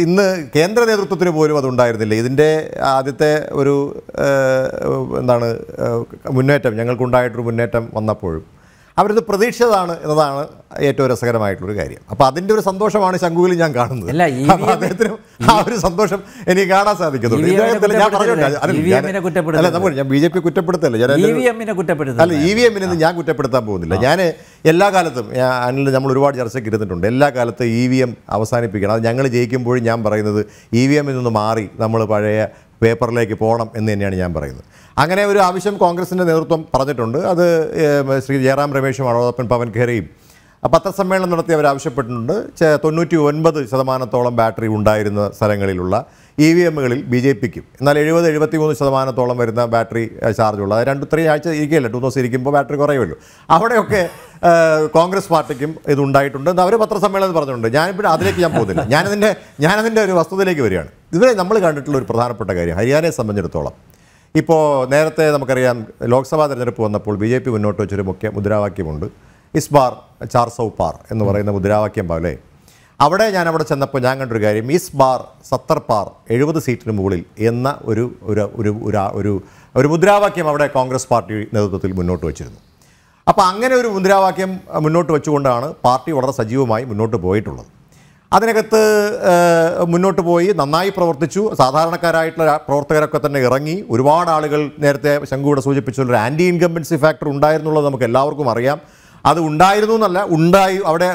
ഇന്ന് കേന്ദ്ര നേതൃത്വത്തിന് പോലും അതുണ്ടായിരുന്നില്ല ഇതിൻ്റെ ആദ്യത്തെ ഒരു എന്താണ് മുന്നേറ്റം ഞങ്ങൾക്കുണ്ടായിട്ടൊരു മുന്നേറ്റം വന്നപ്പോഴും അവരത് പ്രതീക്ഷിച്ചതാണ് എന്നതാണ് ഏറ്റവും രസകരമായിട്ടുള്ളൊരു കാര്യം അപ്പൊ അതിൻ്റെ ഒരു സന്തോഷമാണ് ശംഖുവിൽ ഞാൻ കാണുന്നത് അദ്ദേഹത്തിന് ആ ഒരു സന്തോഷം എനിക്ക് കാണാൻ സാധിക്കുന്നുള്ളൂ ഞാൻ അല്ല ഞാൻ ബി ജെ പി കുറ്റപ്പെടുത്തല്ല ഞാൻ അല്ല ഇ വി എമ്മിനെ ഞാൻ കുറ്റപ്പെടുത്താൻ പോകുന്നില്ല ഞാൻ എല്ലാ കാലത്തും അനിൽ നമ്മൾ ഒരുപാട് ചർച്ചയ്ക്ക് ഇരുന്നിട്ടുണ്ട് എല്ലാ കാലത്തും ഇ വി എം അവസാനിപ്പിക്കണം അത് ഞങ്ങൾ ജയിക്കുമ്പോഴും ഞാൻ പറയുന്നത് ഇ വി എമ്മിൽ നിന്ന് മാറി നമ്മൾ പഴയ പേപ്പറിലേക്ക് പോകണം എന്ന് തന്നെയാണ് ഞാൻ പറയുന്നത് അങ്ങനെ ഒരു ആവശ്യം കോൺഗ്രസിൻ്റെ നേതൃത്വം പറഞ്ഞിട്ടുണ്ട് അത് ശ്രീ ജയറാം രമേശും അതോടൊപ്പം പവൻ ഖേറയും പത്രസമ്മേളനം നടത്തി ആവശ്യപ്പെട്ടിട്ടുണ്ട് തൊണ്ണൂറ്റി ഒൻപത് ശതമാനത്തോളം ബാറ്ററി ഉണ്ടായിരുന്ന സ്ഥലങ്ങളിലുള്ള ഇ വി എമ്മുകളിൽ ബി ജെ പിക്കും എന്നാൽ എഴുപത് എഴുപത്തി മൂന്ന് ശതമാനത്തോളം വരുന്ന ബാറ്ററി ചാർജുള്ള രണ്ട് ഇത്രയും ആഴ്ച ഇരിക്കുകയല്ല ടു ദിവസം ഇരിക്കുമ്പോൾ ബാറ്ററി കുറയുമല്ലോ അവിടെയൊക്കെ കോൺഗ്രസ് പാർട്ടിക്കും ഇതുണ്ടായിട്ടുണ്ട് എന്ന് അവർ പത്രസമ്മേളനം പറഞ്ഞിട്ടുണ്ട് ഞാനിപ്പോൾ അതിലേക്ക് ഞാൻ പോകുന്നില്ല ഞാനതിൻ്റെ ഞാനതിൻ്റെ ഒരു വസ്തുതയിലേക്ക് വരികയാണ് ഇതുവരെ നമ്മൾ കണ്ടിട്ടുള്ള ഒരു പ്രധാനപ്പെട്ട കാര്യം ഹരിയാനയെ സംബന്ധിച്ചിടത്തോളം ഇപ്പോൾ നേരത്തെ നമുക്കറിയാം ലോക്സഭാ തെരഞ്ഞെടുപ്പ് വന്നപ്പോൾ ബി ജെ പി മുന്നോട്ട് വെച്ചൊരു മുഖ്യ മുദ്രാവാക്യമുണ്ട് ഇസ്ബാർ ചാർ സൗ പാർ എന്ന് പറയുന്ന മുദ്രാവാക്യം പോലെ അവിടെ ഞാൻ അവിടെ ചെന്നപ്പോൾ ഞാൻ കണ്ടൊരു കാര്യം ഇസ് ബാർ സത്തർ പാർ എഴുപത് സീറ്റിന് മുകളിൽ എന്ന ഒരു ഒരു ഒരു ഒരു ഒരു മുദ്രാവാക്യം അവിടെ കോൺഗ്രസ് പാർട്ടി നേതൃത്വത്തിൽ മുന്നോട്ട് വച്ചിരുന്നു അപ്പോൾ അങ്ങനെ ഒരു മുദ്രാവാക്യം മുന്നോട്ട് വെച്ചുകൊണ്ടാണ് പാർട്ടി വളരെ സജീവമായി മുന്നോട്ട് പോയിട്ടുള്ളത് അതിനകത്ത് മുന്നോട്ട് പോയി നന്നായി പ്രവർത്തിച്ചു സാധാരണക്കാരായിട്ടുള്ള പ്രവർത്തകരൊക്കെ തന്നെ ഇറങ്ങി ഒരുപാട് ആളുകൾ നേരത്തെ ശങ്കുവിടെ സൂചിപ്പിച്ച ഒരു ആൻറ്റി ഇൻകംബൻസി ഫാക്ടർ ഉണ്ടായിരുന്നുള്ളത് നമുക്ക് എല്ലാവർക്കും അറിയാം അത് ഉണ്ടായിരുന്നു എന്നല്ല ഉണ്ടായി അവിടെ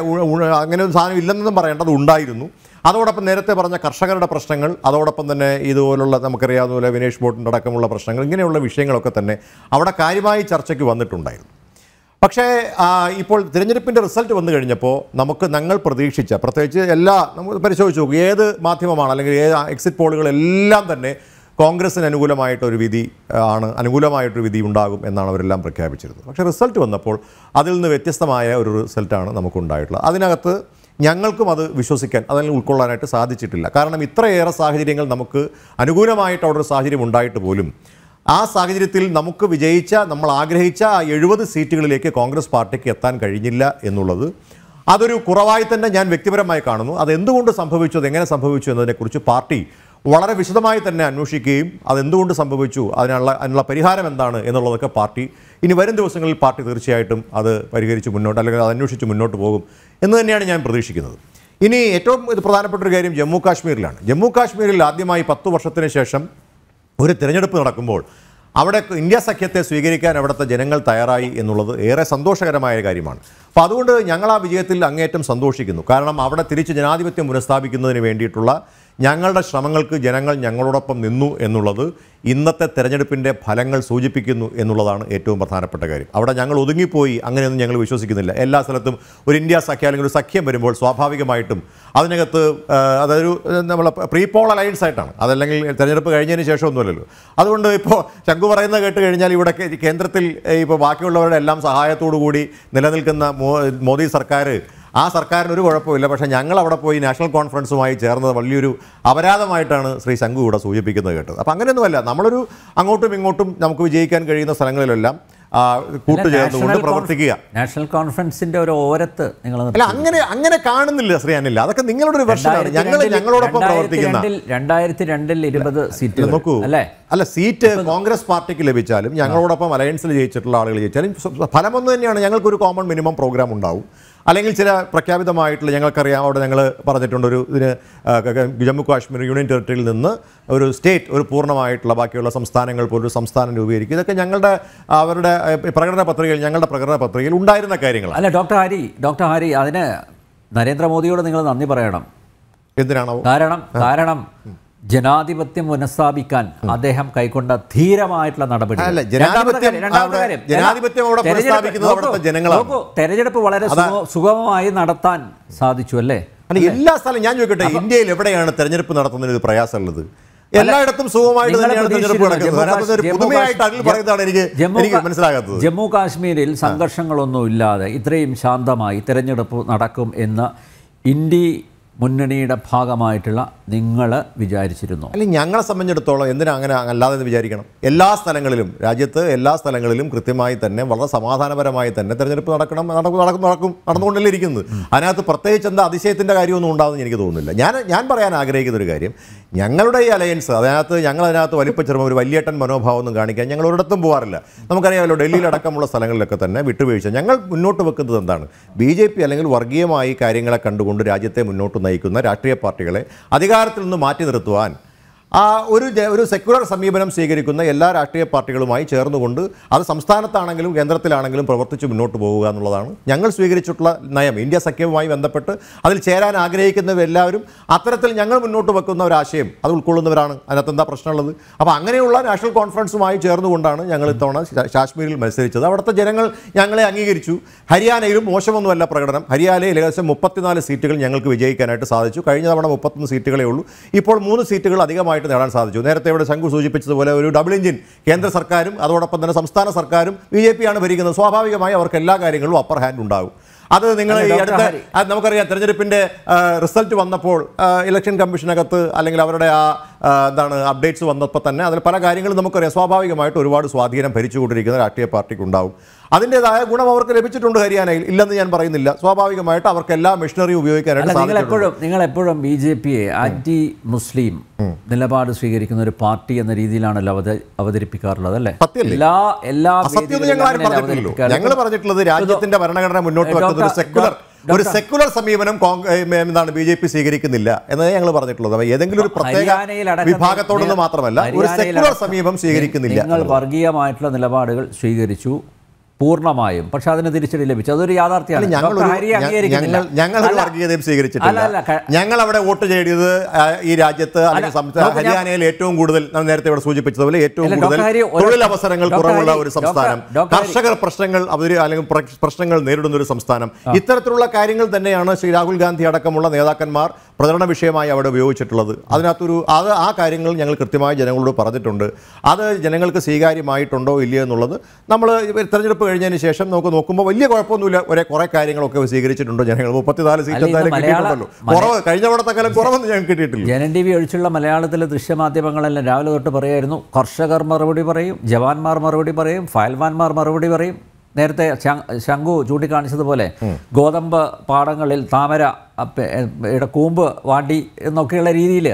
അങ്ങനെ ഒരു സാധനം ഇല്ലെന്നൊന്നും പറയേണ്ട അത് ഉണ്ടായിരുന്നു അതോടൊപ്പം നേരത്തെ പറഞ്ഞ കർഷകരുടെ പ്രശ്നങ്ങൾ അതോടൊപ്പം തന്നെ ഇതുപോലുള്ള നമുക്കറിയാവുന്ന പോലെ വിനേഷ് ബോട്ടിൻ്റെ അടക്കമുള്ള പ്രശ്നങ്ങൾ ഇങ്ങനെയുള്ള വിഷയങ്ങളൊക്കെ തന്നെ അവിടെ കാര്യമായി ചർച്ചയ്ക്ക് വന്നിട്ടുണ്ടായിരുന്നു പക്ഷേ ഇപ്പോൾ തിരഞ്ഞെടുപ്പിൻ്റെ റിസൾട്ട് വന്നു കഴിഞ്ഞപ്പോൾ നമുക്ക് ഞങ്ങൾ പ്രതീക്ഷിച്ച പ്രത്യേകിച്ച് എല്ലാ നമ്മൾ പരിശോധിച്ച് നോക്കും ഏത് മാധ്യമമാണ് അല്ലെങ്കിൽ ഏത് എക്സിറ്റ് പോളുകളെല്ലാം തന്നെ കോൺഗ്രസിന് അനുകൂലമായിട്ടൊരു വിധി ആണ് അനുകൂലമായിട്ടൊരു വിധി ഉണ്ടാകും എന്നാണ് അവരെല്ലാം പ്രഖ്യാപിച്ചിരുന്നത് പക്ഷേ റിസൾട്ട് വന്നപ്പോൾ അതിൽ നിന്ന് വ്യത്യസ്തമായ ഒരു റിസൾട്ടാണ് ഉണ്ടായിട്ടുള്ളത് അതിനകത്ത് ഞങ്ങൾക്കും അത് വിശ്വസിക്കാൻ അതിൽ ഉൾക്കൊള്ളാനായിട്ട് സാധിച്ചിട്ടില്ല കാരണം ഇത്രയേറെ സാഹചര്യങ്ങൾ നമുക്ക് അനുകൂലമായിട്ട് അവിടെ ഒരു സാഹചര്യം ഉണ്ടായിട്ട് പോലും ആ സാഹചര്യത്തിൽ നമുക്ക് വിജയിച്ച നമ്മൾ ആഗ്രഹിച്ച ആ എഴുപത് സീറ്റുകളിലേക്ക് കോൺഗ്രസ് പാർട്ടിക്ക് എത്താൻ കഴിഞ്ഞില്ല എന്നുള്ളത് അതൊരു കുറവായി തന്നെ ഞാൻ വ്യക്തിപരമായി കാണുന്നു അതെന്തുകൊണ്ട് സംഭവിച്ചു അതെങ്ങനെ സംഭവിച്ചു എന്നതിനെക്കുറിച്ച് പാർട്ടി വളരെ വിശദമായി തന്നെ അന്വേഷിക്കുകയും അതെന്തുകൊണ്ട് സംഭവിച്ചു അതിനുള്ള അതിനുള്ള പരിഹാരം എന്താണ് എന്നുള്ളതൊക്കെ പാർട്ടി ഇനി വരും ദിവസങ്ങളിൽ പാർട്ടി തീർച്ചയായിട്ടും അത് പരിഹരിച്ച് മുന്നോട്ട് അല്ലെങ്കിൽ അത് അന്വേഷിച്ച് മുന്നോട്ട് പോകും എന്ന് തന്നെയാണ് ഞാൻ പ്രതീക്ഷിക്കുന്നത് ഇനി ഏറ്റവും ഇത് പ്രധാനപ്പെട്ട ഒരു കാര്യം ജമ്മു കാശ്മീരിലാണ് ജമ്മു കാശ്മീരിൽ ആദ്യമായി പത്ത് വർഷത്തിന് ശേഷം ഒരു തിരഞ്ഞെടുപ്പ് നടക്കുമ്പോൾ അവിടെ ഇന്ത്യ സഖ്യത്തെ സ്വീകരിക്കാൻ അവിടുത്തെ ജനങ്ങൾ തയ്യാറായി എന്നുള്ളത് ഏറെ സന്തോഷകരമായ കാര്യമാണ് അപ്പോൾ അതുകൊണ്ട് ഞങ്ങൾ ആ വിജയത്തിൽ അങ്ങേയറ്റം സന്തോഷിക്കുന്നു കാരണം അവിടെ തിരിച്ച് ജനാധിപത്യം പുനഃസ്ഥാപിക്കുന്നതിന് വേണ്ടിയിട്ടുള്ള ഞങ്ങളുടെ ശ്രമങ്ങൾക്ക് ജനങ്ങൾ ഞങ്ങളോടൊപ്പം നിന്നു എന്നുള്ളത് ഇന്നത്തെ തെരഞ്ഞെടുപ്പിൻ്റെ ഫലങ്ങൾ സൂചിപ്പിക്കുന്നു എന്നുള്ളതാണ് ഏറ്റവും പ്രധാനപ്പെട്ട കാര്യം അവിടെ ഞങ്ങൾ ഒതുങ്ങിപ്പോയി അങ്ങനെയൊന്നും ഞങ്ങൾ വിശ്വസിക്കുന്നില്ല എല്ലാ സ്ഥലത്തും ഒരു ഇന്ത്യ സഖ്യ അല്ലെങ്കിൽ ഒരു സഖ്യം വരുമ്പോൾ സ്വാഭാവികമായിട്ടും അതിനകത്ത് അതൊരു നമ്മൾ പ്രീപോൾ അലയൻസ് ആയിട്ടാണ് അതല്ലെങ്കിൽ തെരഞ്ഞെടുപ്പ് കഴിഞ്ഞതിന് ശേഷമൊന്നുമല്ലല്ലോ അതുകൊണ്ട് ഇപ്പോൾ ശങ്കു പറയുന്നത് കേട്ട് കഴിഞ്ഞാൽ ഇവിടെ കേന്ദ്രത്തിൽ ഇപ്പോൾ ബാക്കിയുള്ളവരുടെ എല്ലാം സഹായത്തോടു കൂടി നിലനിൽക്കുന്ന മോദി സർക്കാർ ആ സർക്കാരിന് ഒരു കുഴപ്പമില്ല പക്ഷേ ഞങ്ങൾ അവിടെ പോയി നാഷണൽ കോൺഫറൻസുമായി ചേർന്നത് വലിയൊരു അപരാധമായിട്ടാണ് ശ്രീ ശംഖു ഇവിടെ സൂചിപ്പിക്കുന്നത് കേട്ടത് അപ്പം അങ്ങനെയൊന്നുമല്ല നമ്മളൊരു അങ്ങോട്ടും ഇങ്ങോട്ടും നമുക്ക് വിജയിക്കാൻ കഴിയുന്ന സ്ഥലങ്ങളിലെല്ലാം കൂട്ടുചേർന്നുകൊണ്ട് പ്രവർത്തിക്കുക നാഷണൽ കോൺഫറൻസിന്റെ ഒരു ഓരത്ത് നിങ്ങൾ അല്ല അങ്ങനെ അങ്ങനെ കാണുന്നില്ല ശ്രീ അനിൽ അതൊക്കെ നിങ്ങളുടെ ഒരു വർഷമാണ് ഞങ്ങൾ ഞങ്ങളോടൊപ്പം പ്രവർത്തിക്കുന്ന രണ്ടായിരത്തി രണ്ടിൽ ഇരുപത് സീറ്റ് നോക്കൂ അല്ലേ അല്ല സീറ്റ് കോൺഗ്രസ് പാർട്ടിക്ക് ലഭിച്ചാലും ഞങ്ങളോടൊപ്പം അലയൻസിൽ ജയിച്ചിട്ടുള്ള ആളുകൾ ജയിച്ചാലും ഫലമൊന്നു തന്നെയാണ് ഞങ്ങൾക്കൊരു കോമൺ മിനിമം പ്രോഗ്രാം ഉണ്ടാവും അല്ലെങ്കിൽ ചില പ്രഖ്യാപിതമായിട്ടുള്ള ഞങ്ങൾക്കറിയാം അവിടെ ഞങ്ങൾ പറഞ്ഞിട്ടുണ്ട് ഒരു ഇതിന് ജമ്മു കാശ്മീർ യൂണിയൻ ടെറിട്ടറിയിൽ നിന്ന് ഒരു സ്റ്റേറ്റ് ഒരു പൂർണ്ണമായിട്ടുള്ള ബാക്കിയുള്ള സംസ്ഥാനങ്ങൾ പോലൊരു സംസ്ഥാനം രൂപീകരിക്കും ഇതൊക്കെ ഞങ്ങളുടെ അവരുടെ പ്രകടന പത്രികയിൽ ഞങ്ങളുടെ പ്രകടന പത്രികയിൽ ഉണ്ടായിരുന്ന കാര്യങ്ങൾ അല്ല ഡോക്ടർ ഹാരി ഡോക്ടർ ഹാരി അതിന് നരേന്ദ്രമോദിയോട് നിങ്ങൾ നന്ദി പറയണം എന്തിനാണോ കാരണം കാരണം ജനാധിപത്യം പുനഃസ്ഥാപിക്കാൻ അദ്ദേഹം കൈക്കൊണ്ട ധീരമായിട്ടുള്ള നടപടി തെരഞ്ഞെടുപ്പ് വളരെ സുഗമമായി നടത്താൻ സാധിച്ചു അല്ലേ എല്ലാ സ്ഥലം ഞാൻ ചോദിക്കട്ടെ ഇന്ത്യയിൽ എവിടെയാണ് തെരഞ്ഞെടുപ്പ് നടത്തുന്നതിന് ഒരു പ്രയാസമുള്ളത് എല്ലായിടത്തും സുഖമായിട്ട് തെരഞ്ഞെടുപ്പ് എനിക്ക് എനിക്ക് മനസ്സിലാകാത്തത് ജമ്മു കാശ്മീരിൽ സംഘർഷങ്ങളൊന്നും ഇല്ലാതെ ഇത്രയും ശാന്തമായി തെരഞ്ഞെടുപ്പ് നടക്കും എന്ന് ഇന്ത്യ മുന്നണിയുടെ ഭാഗമായിട്ടുള്ള നിങ്ങൾ വിചാരിച്ചിരുന്നു അല്ല ഞങ്ങളെ സംബന്ധിച്ചിടത്തോളം എന്തിനാ അങ്ങനെ അല്ലാതെ എന്ന് വിചാരിക്കണം എല്ലാ സ്ഥലങ്ങളിലും രാജ്യത്ത് എല്ലാ സ്ഥലങ്ങളിലും കൃത്യമായി തന്നെ വളരെ സമാധാനപരമായി തന്നെ തെരഞ്ഞെടുപ്പ് നടക്കണം നടക്കും നടക്കും നടക്കും നടന്നുകൊണ്ടല്ലേ ഇരിക്കുന്നത് അതിനകത്ത് പ്രത്യേകിച്ച് എന്താ അതിശയത്തിൻ്റെ കാര്യമൊന്നും ഉണ്ടാകുമെന്ന് എനിക്ക് തോന്നുന്നില്ല ഞാൻ ഞാൻ പറയാൻ ആഗ്രഹിക്കുന്ന ഒരു കാര്യം ഞങ്ങളുടെ ഈ അലയൻസ് അതിനകത്ത് ഞങ്ങൾ അതിനകത്ത് വലിപ്പച്ചെറുമ്പോൾ ഒരു വലിയേട്ടൻ മനോഭാവമൊന്നും കാണിക്കാൻ ഞങ്ങൾ ഒരിടത്തും പോകാറില്ല നമുക്കറിയാമല്ലോ ഡൽഹിയിലടക്കമുള്ള സ്ഥലങ്ങളിലൊക്കെ തന്നെ വിട്ടുവീഴ്ച ഞങ്ങൾ മുന്നോട്ട് വെക്കുന്നത് എന്താണ് ബി അല്ലെങ്കിൽ വർഗീയമായി കാര്യങ്ങളെ കണ്ടുകൊണ്ട് രാജ്യത്തെ മുന്നോട്ട് നയിക്കുന്ന രാഷ്ട്രീയ പാർട്ടികളെ അധികാര അധികാരത്തിൽ നിന്ന് മാറ്റി നിർത്തുവാൻ ആ ഒരു ഒരു സെക്യുലർ സമീപനം സ്വീകരിക്കുന്ന എല്ലാ രാഷ്ട്രീയ പാർട്ടികളുമായി ചേർന്നുകൊണ്ട് അത് സംസ്ഥാനത്താണെങ്കിലും കേന്ദ്രത്തിലാണെങ്കിലും പ്രവർത്തിച്ച് മുന്നോട്ട് പോവുക എന്നുള്ളതാണ് ഞങ്ങൾ സ്വീകരിച്ചിട്ടുള്ള നയം ഇന്ത്യ സഖ്യവുമായി ബന്ധപ്പെട്ട് അതിൽ ചേരാൻ ആഗ്രഹിക്കുന്നവരെല്ലാവരും അത്തരത്തിൽ ഞങ്ങൾ മുന്നോട്ട് വെക്കുന്ന ഒരു ആശയം അത് ഉൾക്കൊള്ളുന്നവരാണ് അതിനകത്ത് എന്താ പ്രശ്നമുള്ളത് അപ്പോൾ അങ്ങനെയുള്ള നാഷണൽ കോൺഫറൻസുമായി ചേർന്നുകൊണ്ടാണ് ഞങ്ങൾ ഇത്തവണ കാശ്മീരിൽ മത്സരിച്ചത് അവിടുത്തെ ജനങ്ങൾ ഞങ്ങളെ അംഗീകരിച്ചു ഹരിയാനയിലും മോശമൊന്നുമല്ല പ്രകടനം ഹരിയാനയിൽ ഏകദേശം മുപ്പത്തിനാല് സീറ്റുകൾ ഞങ്ങൾക്ക് വിജയിക്കാനായിട്ട് സാധിച്ചു കഴിഞ്ഞ തവണ മുപ്പത്തൊന്ന് സീറ്റുകളേ ഉള്ളൂ ഇപ്പോൾ മൂന്ന് സീറ്റുകൾ അധികമായി പൂർണ്ണമായിട്ട് നേടാൻ സാധിച്ചു നേരത്തെ ഇവിടെ ശംഖു സൂചിപ്പിച്ചതുപോലെ ഒരു ഡബിൾ എഞ്ചിൻ കേന്ദ്ര സർക്കാരും അതോടൊപ്പം തന്നെ സംസ്ഥാന സർക്കാരും ബി ജെ പിയാണ് ഭരിക്കുന്നത് സ്വാഭാവികമായി അവർക്ക് എല്ലാ കാര്യങ്ങളും അപ്പർ ഹാൻഡ് ഉണ്ടാകും അത് നിങ്ങൾ ഈ അടുത്ത നമുക്കറിയാം തെരഞ്ഞെടുപ്പിൻ്റെ റിസൾട്ട് വന്നപ്പോൾ ഇലക്ഷൻ കമ്മീഷനകത്ത് അല്ലെങ്കിൽ അവരുടെ ആ എന്താണ് അപ്ഡേറ്റ്സ് വന്നപ്പോൾ തന്നെ അതിൽ പല കാര്യങ്ങളും നമുക്കറിയാം സ്വാഭാവികമായിട്ട് ഒരുപാട് സ്വാധീനം ഭരിച്ചുകൊണ്ടിരിക്കുന്ന രാഷ്ട്രീയ പാർട്ടിക്ക് ഉണ്ടാവും അതിൻ്റെതായ ഗുണം അവർക്ക് ലഭിച്ചിട്ടുണ്ട് ഹരിയാനയിൽ ഇല്ലെന്ന് ഞാൻ പറയുന്നില്ല സ്വാഭാവികമായിട്ട് അവർക്ക് എല്ലാ മെഷീനറിയും ഉപയോഗിക്കാനായിട്ട് നിങ്ങൾ എപ്പോഴും നിങ്ങൾ എപ്പോഴും ബി ജെ പിയെ ആന്റി മുസ്ലിം നിലപാട് സ്വീകരിക്കുന്ന ഒരു പാർട്ടി എന്ന രീതിയിലാണല്ലോ അവതരിപ്പിക്കാറുള്ളത് അല്ലേ എല്ലാ എല്ലാ ഞങ്ങൾ പറഞ്ഞിട്ടുള്ളത് രാജ്യത്തിന്റെ ഭരണഘടന മുന്നോട്ട് വെക്കുന്ന ഒരു സെക്യുലർ ഒരു സെക്കുലർ സമീപനം എന്താണ് ബി ജെ പി സ്വീകരിക്കുന്നില്ല എന്നതേ ഞങ്ങൾ പറഞ്ഞിട്ടുള്ളത് ഏതെങ്കിലും ഒരു പ്രത്യേക വിഭാഗത്തോടൊന്നും മാത്രമല്ല ഒരു സെക്കുലർ സമീപം സ്വീകരിക്കുന്നില്ല നിങ്ങൾ വർഗീയമായിട്ടുള്ള നിലപാടുകൾ സ്വീകരിച്ചു പൂർണ്ണമായും പക്ഷെ അതിന് തിരിച്ചടി ലഭിച്ചു അതൊരു യാഥാർത്ഥ്യമാണ് ഞങ്ങൾ ഞങ്ങൾ അവിടെ വോട്ട് ചെയ്തത് ഈ രാജ്യത്ത് ഹരിയാനയിൽ ഏറ്റവും കൂടുതൽ നേരത്തെ ഇവിടെ സൂചിപ്പിച്ചതുപോലെ ഏറ്റവും കൂടുതൽ തൊഴിലവസരങ്ങൾ കുറവുള്ള ഒരു സംസ്ഥാനം കർഷകർ പ്രശ്നങ്ങൾ അവർ അല്ലെങ്കിൽ പ്രശ്നങ്ങൾ നേരിടുന്ന ഒരു സംസ്ഥാനം ഇത്തരത്തിലുള്ള കാര്യങ്ങൾ തന്നെയാണ് ശ്രീ രാഹുൽ ഗാന്ധി അടക്കമുള്ള നേതാക്കന്മാർ പ്രചരണ വിഷയമായി അവിടെ ഉപയോഗിച്ചിട്ടുള്ളത് അതിനകത്തൊരു അത് ആ കാര്യങ്ങൾ ഞങ്ങൾ കൃത്യമായി ജനങ്ങളോട് പറഞ്ഞിട്ടുണ്ട് അത് ജനങ്ങൾക്ക് സ്വീകാര്യമായിട്ടുണ്ടോ ഇല്ലയോ എന്നുള്ളത് നമ്മൾ തെരഞ്ഞെടുപ്പ് കഴിഞ്ഞതിന് ശേഷം നമുക്ക് നോക്കുമ്പോൾ വലിയ കുഴപ്പമൊന്നുമില്ല ഒരേ കുറേ കാര്യങ്ങളൊക്കെ സ്വീകരിച്ചിട്ടുണ്ട് ജനങ്ങൾ മുപ്പത്തിനാല് സീറ്റ് എന്തായാലും കിട്ടിയിട്ടുണ്ടല്ലോ കുറവ് കഴിഞ്ഞ വടത്തേക്കാളും കുറവൊന്നും ഞങ്ങൾക്ക് കിട്ടിയിട്ടില്ല ജനൻ ടി വി ഒഴിച്ചുള്ള മലയാളത്തിലെ ദൃശ്യമാധ്യമങ്ങളെല്ലാം രാവിലെ തൊട്ട് പറയായിരുന്നു കർഷകർ മറുപടി പറയും ജവാന്മാർ മറുപടി പറയും ഫയൽമാന്മാർ മറുപടി പറയും നേരത്തെ ശംഖു ചൂണ്ടിക്കാണിച്ചതുപോലെ ഗോതമ്പ് പാടങ്ങളിൽ താമര കൂമ്പ് വാണ്ടി എന്നൊക്കെയുള്ള രീതിയിൽ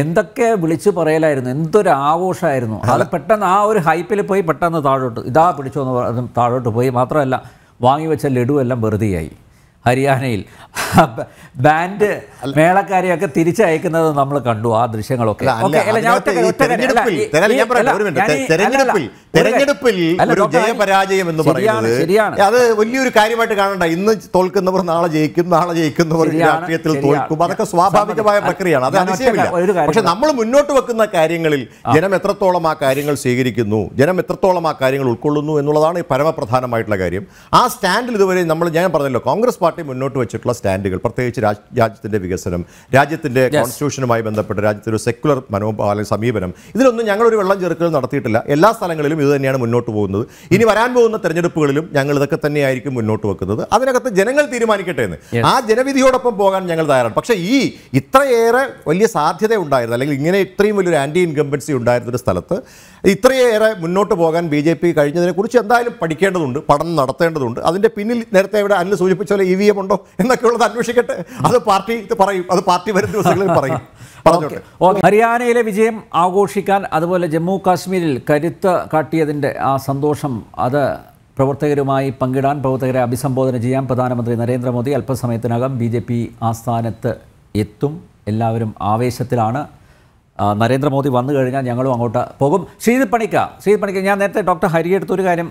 എന്തൊക്കെ വിളിച്ചു പറയലായിരുന്നു എന്തൊരു ആഘോഷമായിരുന്നു അത് പെട്ടെന്ന് ആ ഒരു ഹൈപ്പിൽ പോയി പെട്ടെന്ന് താഴോട്ട് ഇതാ പിടിച്ചു എന്ന് താഴോട്ട് പോയി മാത്രമല്ല വാങ്ങിവെച്ച ലഡുവെല്ലാം വെറുതെയായി ഹരിയാനയിൽ ബാൻഡ് മേളക്കാരെയൊക്കെ തിരിച്ചയക്കുന്നത് നമ്മൾ കണ്ടു ആ ദൃശ്യങ്ങളൊക്കെ തെരഞ്ഞെടുപ്പിൽ ഒരു ജയപരാജയം എന്ന് പറയുന്നത് അത് വലിയൊരു കാര്യമായിട്ട് കാണണ്ട ഇന്ന് തോൽക്കുന്നവർ നാളെ ജയിക്കും നാളെ ജയിക്കുന്നവർ രാഷ്ട്രീയത്തിൽ തോൽക്കും അതൊക്കെ സ്വാഭാവികമായ പ്രക്രിയയാണ് അത് അതിശയമില്ല പക്ഷെ നമ്മൾ മുന്നോട്ട് വെക്കുന്ന കാര്യങ്ങളിൽ ജനം എത്രത്തോളം ആ കാര്യങ്ങൾ സ്വീകരിക്കുന്നു ജനം എത്രത്തോളം ആ കാര്യങ്ങൾ ഉൾക്കൊള്ളുന്നു എന്നുള്ളതാണ് പരമപ്രധാനമായിട്ടുള്ള കാര്യം ആ സ്റ്റാൻഡിൽ ഇതുവരെ നമ്മൾ ഞാൻ പറഞ്ഞല്ലോ കോൺഗ്രസ് പാർട്ടി മുന്നോട്ട് വെച്ചിട്ടുള്ള സ്റ്റാൻഡുകൾ പ്രത്യേകിച്ച് രാജ്യത്തിന്റെ വികസനം രാജ്യത്തിന്റെ കോൺസ്റ്റിറ്റ്യൂഷനുമായി ബന്ധപ്പെട്ട് രാജ്യത്തിൻ്റെ ഒരു സെക്കുലർ മനോഭാവ സമീപനം ഇതിലൊന്നും ഞങ്ങൾ ഒരു വെള്ളം ചെറുക്കൽ നടത്തിയിട്ടില്ല എല്ലാ സ്ഥലങ്ങളിലും ഇത് തന്നെയാണ് മുന്നോട്ട് പോകുന്നത് ഇനി വരാൻ പോകുന്ന തെരഞ്ഞെടുപ്പുകളിലും ഞങ്ങൾ ഇതൊക്കെ തന്നെയായിരിക്കും മുന്നോട്ട് വെക്കുന്നത് അതിനകത്ത് ജനങ്ങൾ തീരുമാനിക്കട്ടെ എന്ന് ആ ജനവിധിയോടൊപ്പം പോകാൻ ഞങ്ങൾ തയ്യാറാണ് പക്ഷെ ഈ ഇത്രയേറെ വലിയ സാധ്യത ഉണ്ടായിരുന്നു അല്ലെങ്കിൽ ഇങ്ങനെ ഇത്രയും വലിയൊരു ആൻറ്റി ഇൻകംബൻസി ഒരു സ്ഥലത്ത് ഇത്രയേറെ മുന്നോട്ട് പോകാൻ ബി ജെ പി കഴിഞ്ഞതിനെക്കുറിച്ച് എന്തായാലും പഠിക്കേണ്ടതുണ്ട് പഠനം നടത്തേണ്ടതുണ്ട് അതിന്റെ പിന്നിൽ നേരത്തെ ഇവിടെ അന്ന് സൂചിപ്പിച്ച പോലെ ഇ വി എം ഉണ്ടോ എന്നൊക്കെ ഉള്ളത് അന്വേഷിക്കട്ടെ അത് പാർട്ടി പറയും അത് പാർട്ടി വരും ദിവസങ്ങളിൽ പറയും ഹരിയാനയിലെ വിജയം ആഘോഷിക്കാൻ അതുപോലെ ജമ്മു കാശ്മീരിൽ കരുത്ത് കാട്ടിയതിൻ്റെ ആ സന്തോഷം അത് പ്രവർത്തകരുമായി പങ്കിടാൻ പ്രവർത്തകരെ അഭിസംബോധന ചെയ്യാൻ പ്രധാനമന്ത്രി നരേന്ദ്രമോദി അല്പസമയത്തിനകം ബി ജെ പി ആസ്ഥാനത്ത് എത്തും എല്ലാവരും ആവേശത്തിലാണ് നരേന്ദ്രമോദി വന്നു കഴിഞ്ഞാൽ ഞങ്ങളും അങ്ങോട്ട് പോകും ശ്രീത് പണിക്ക ശ്രീത് പണിക്ക ഞാൻ നേരത്തെ ഡോക്ടർ ഹരിയെടുത്തൊരു കാര്യം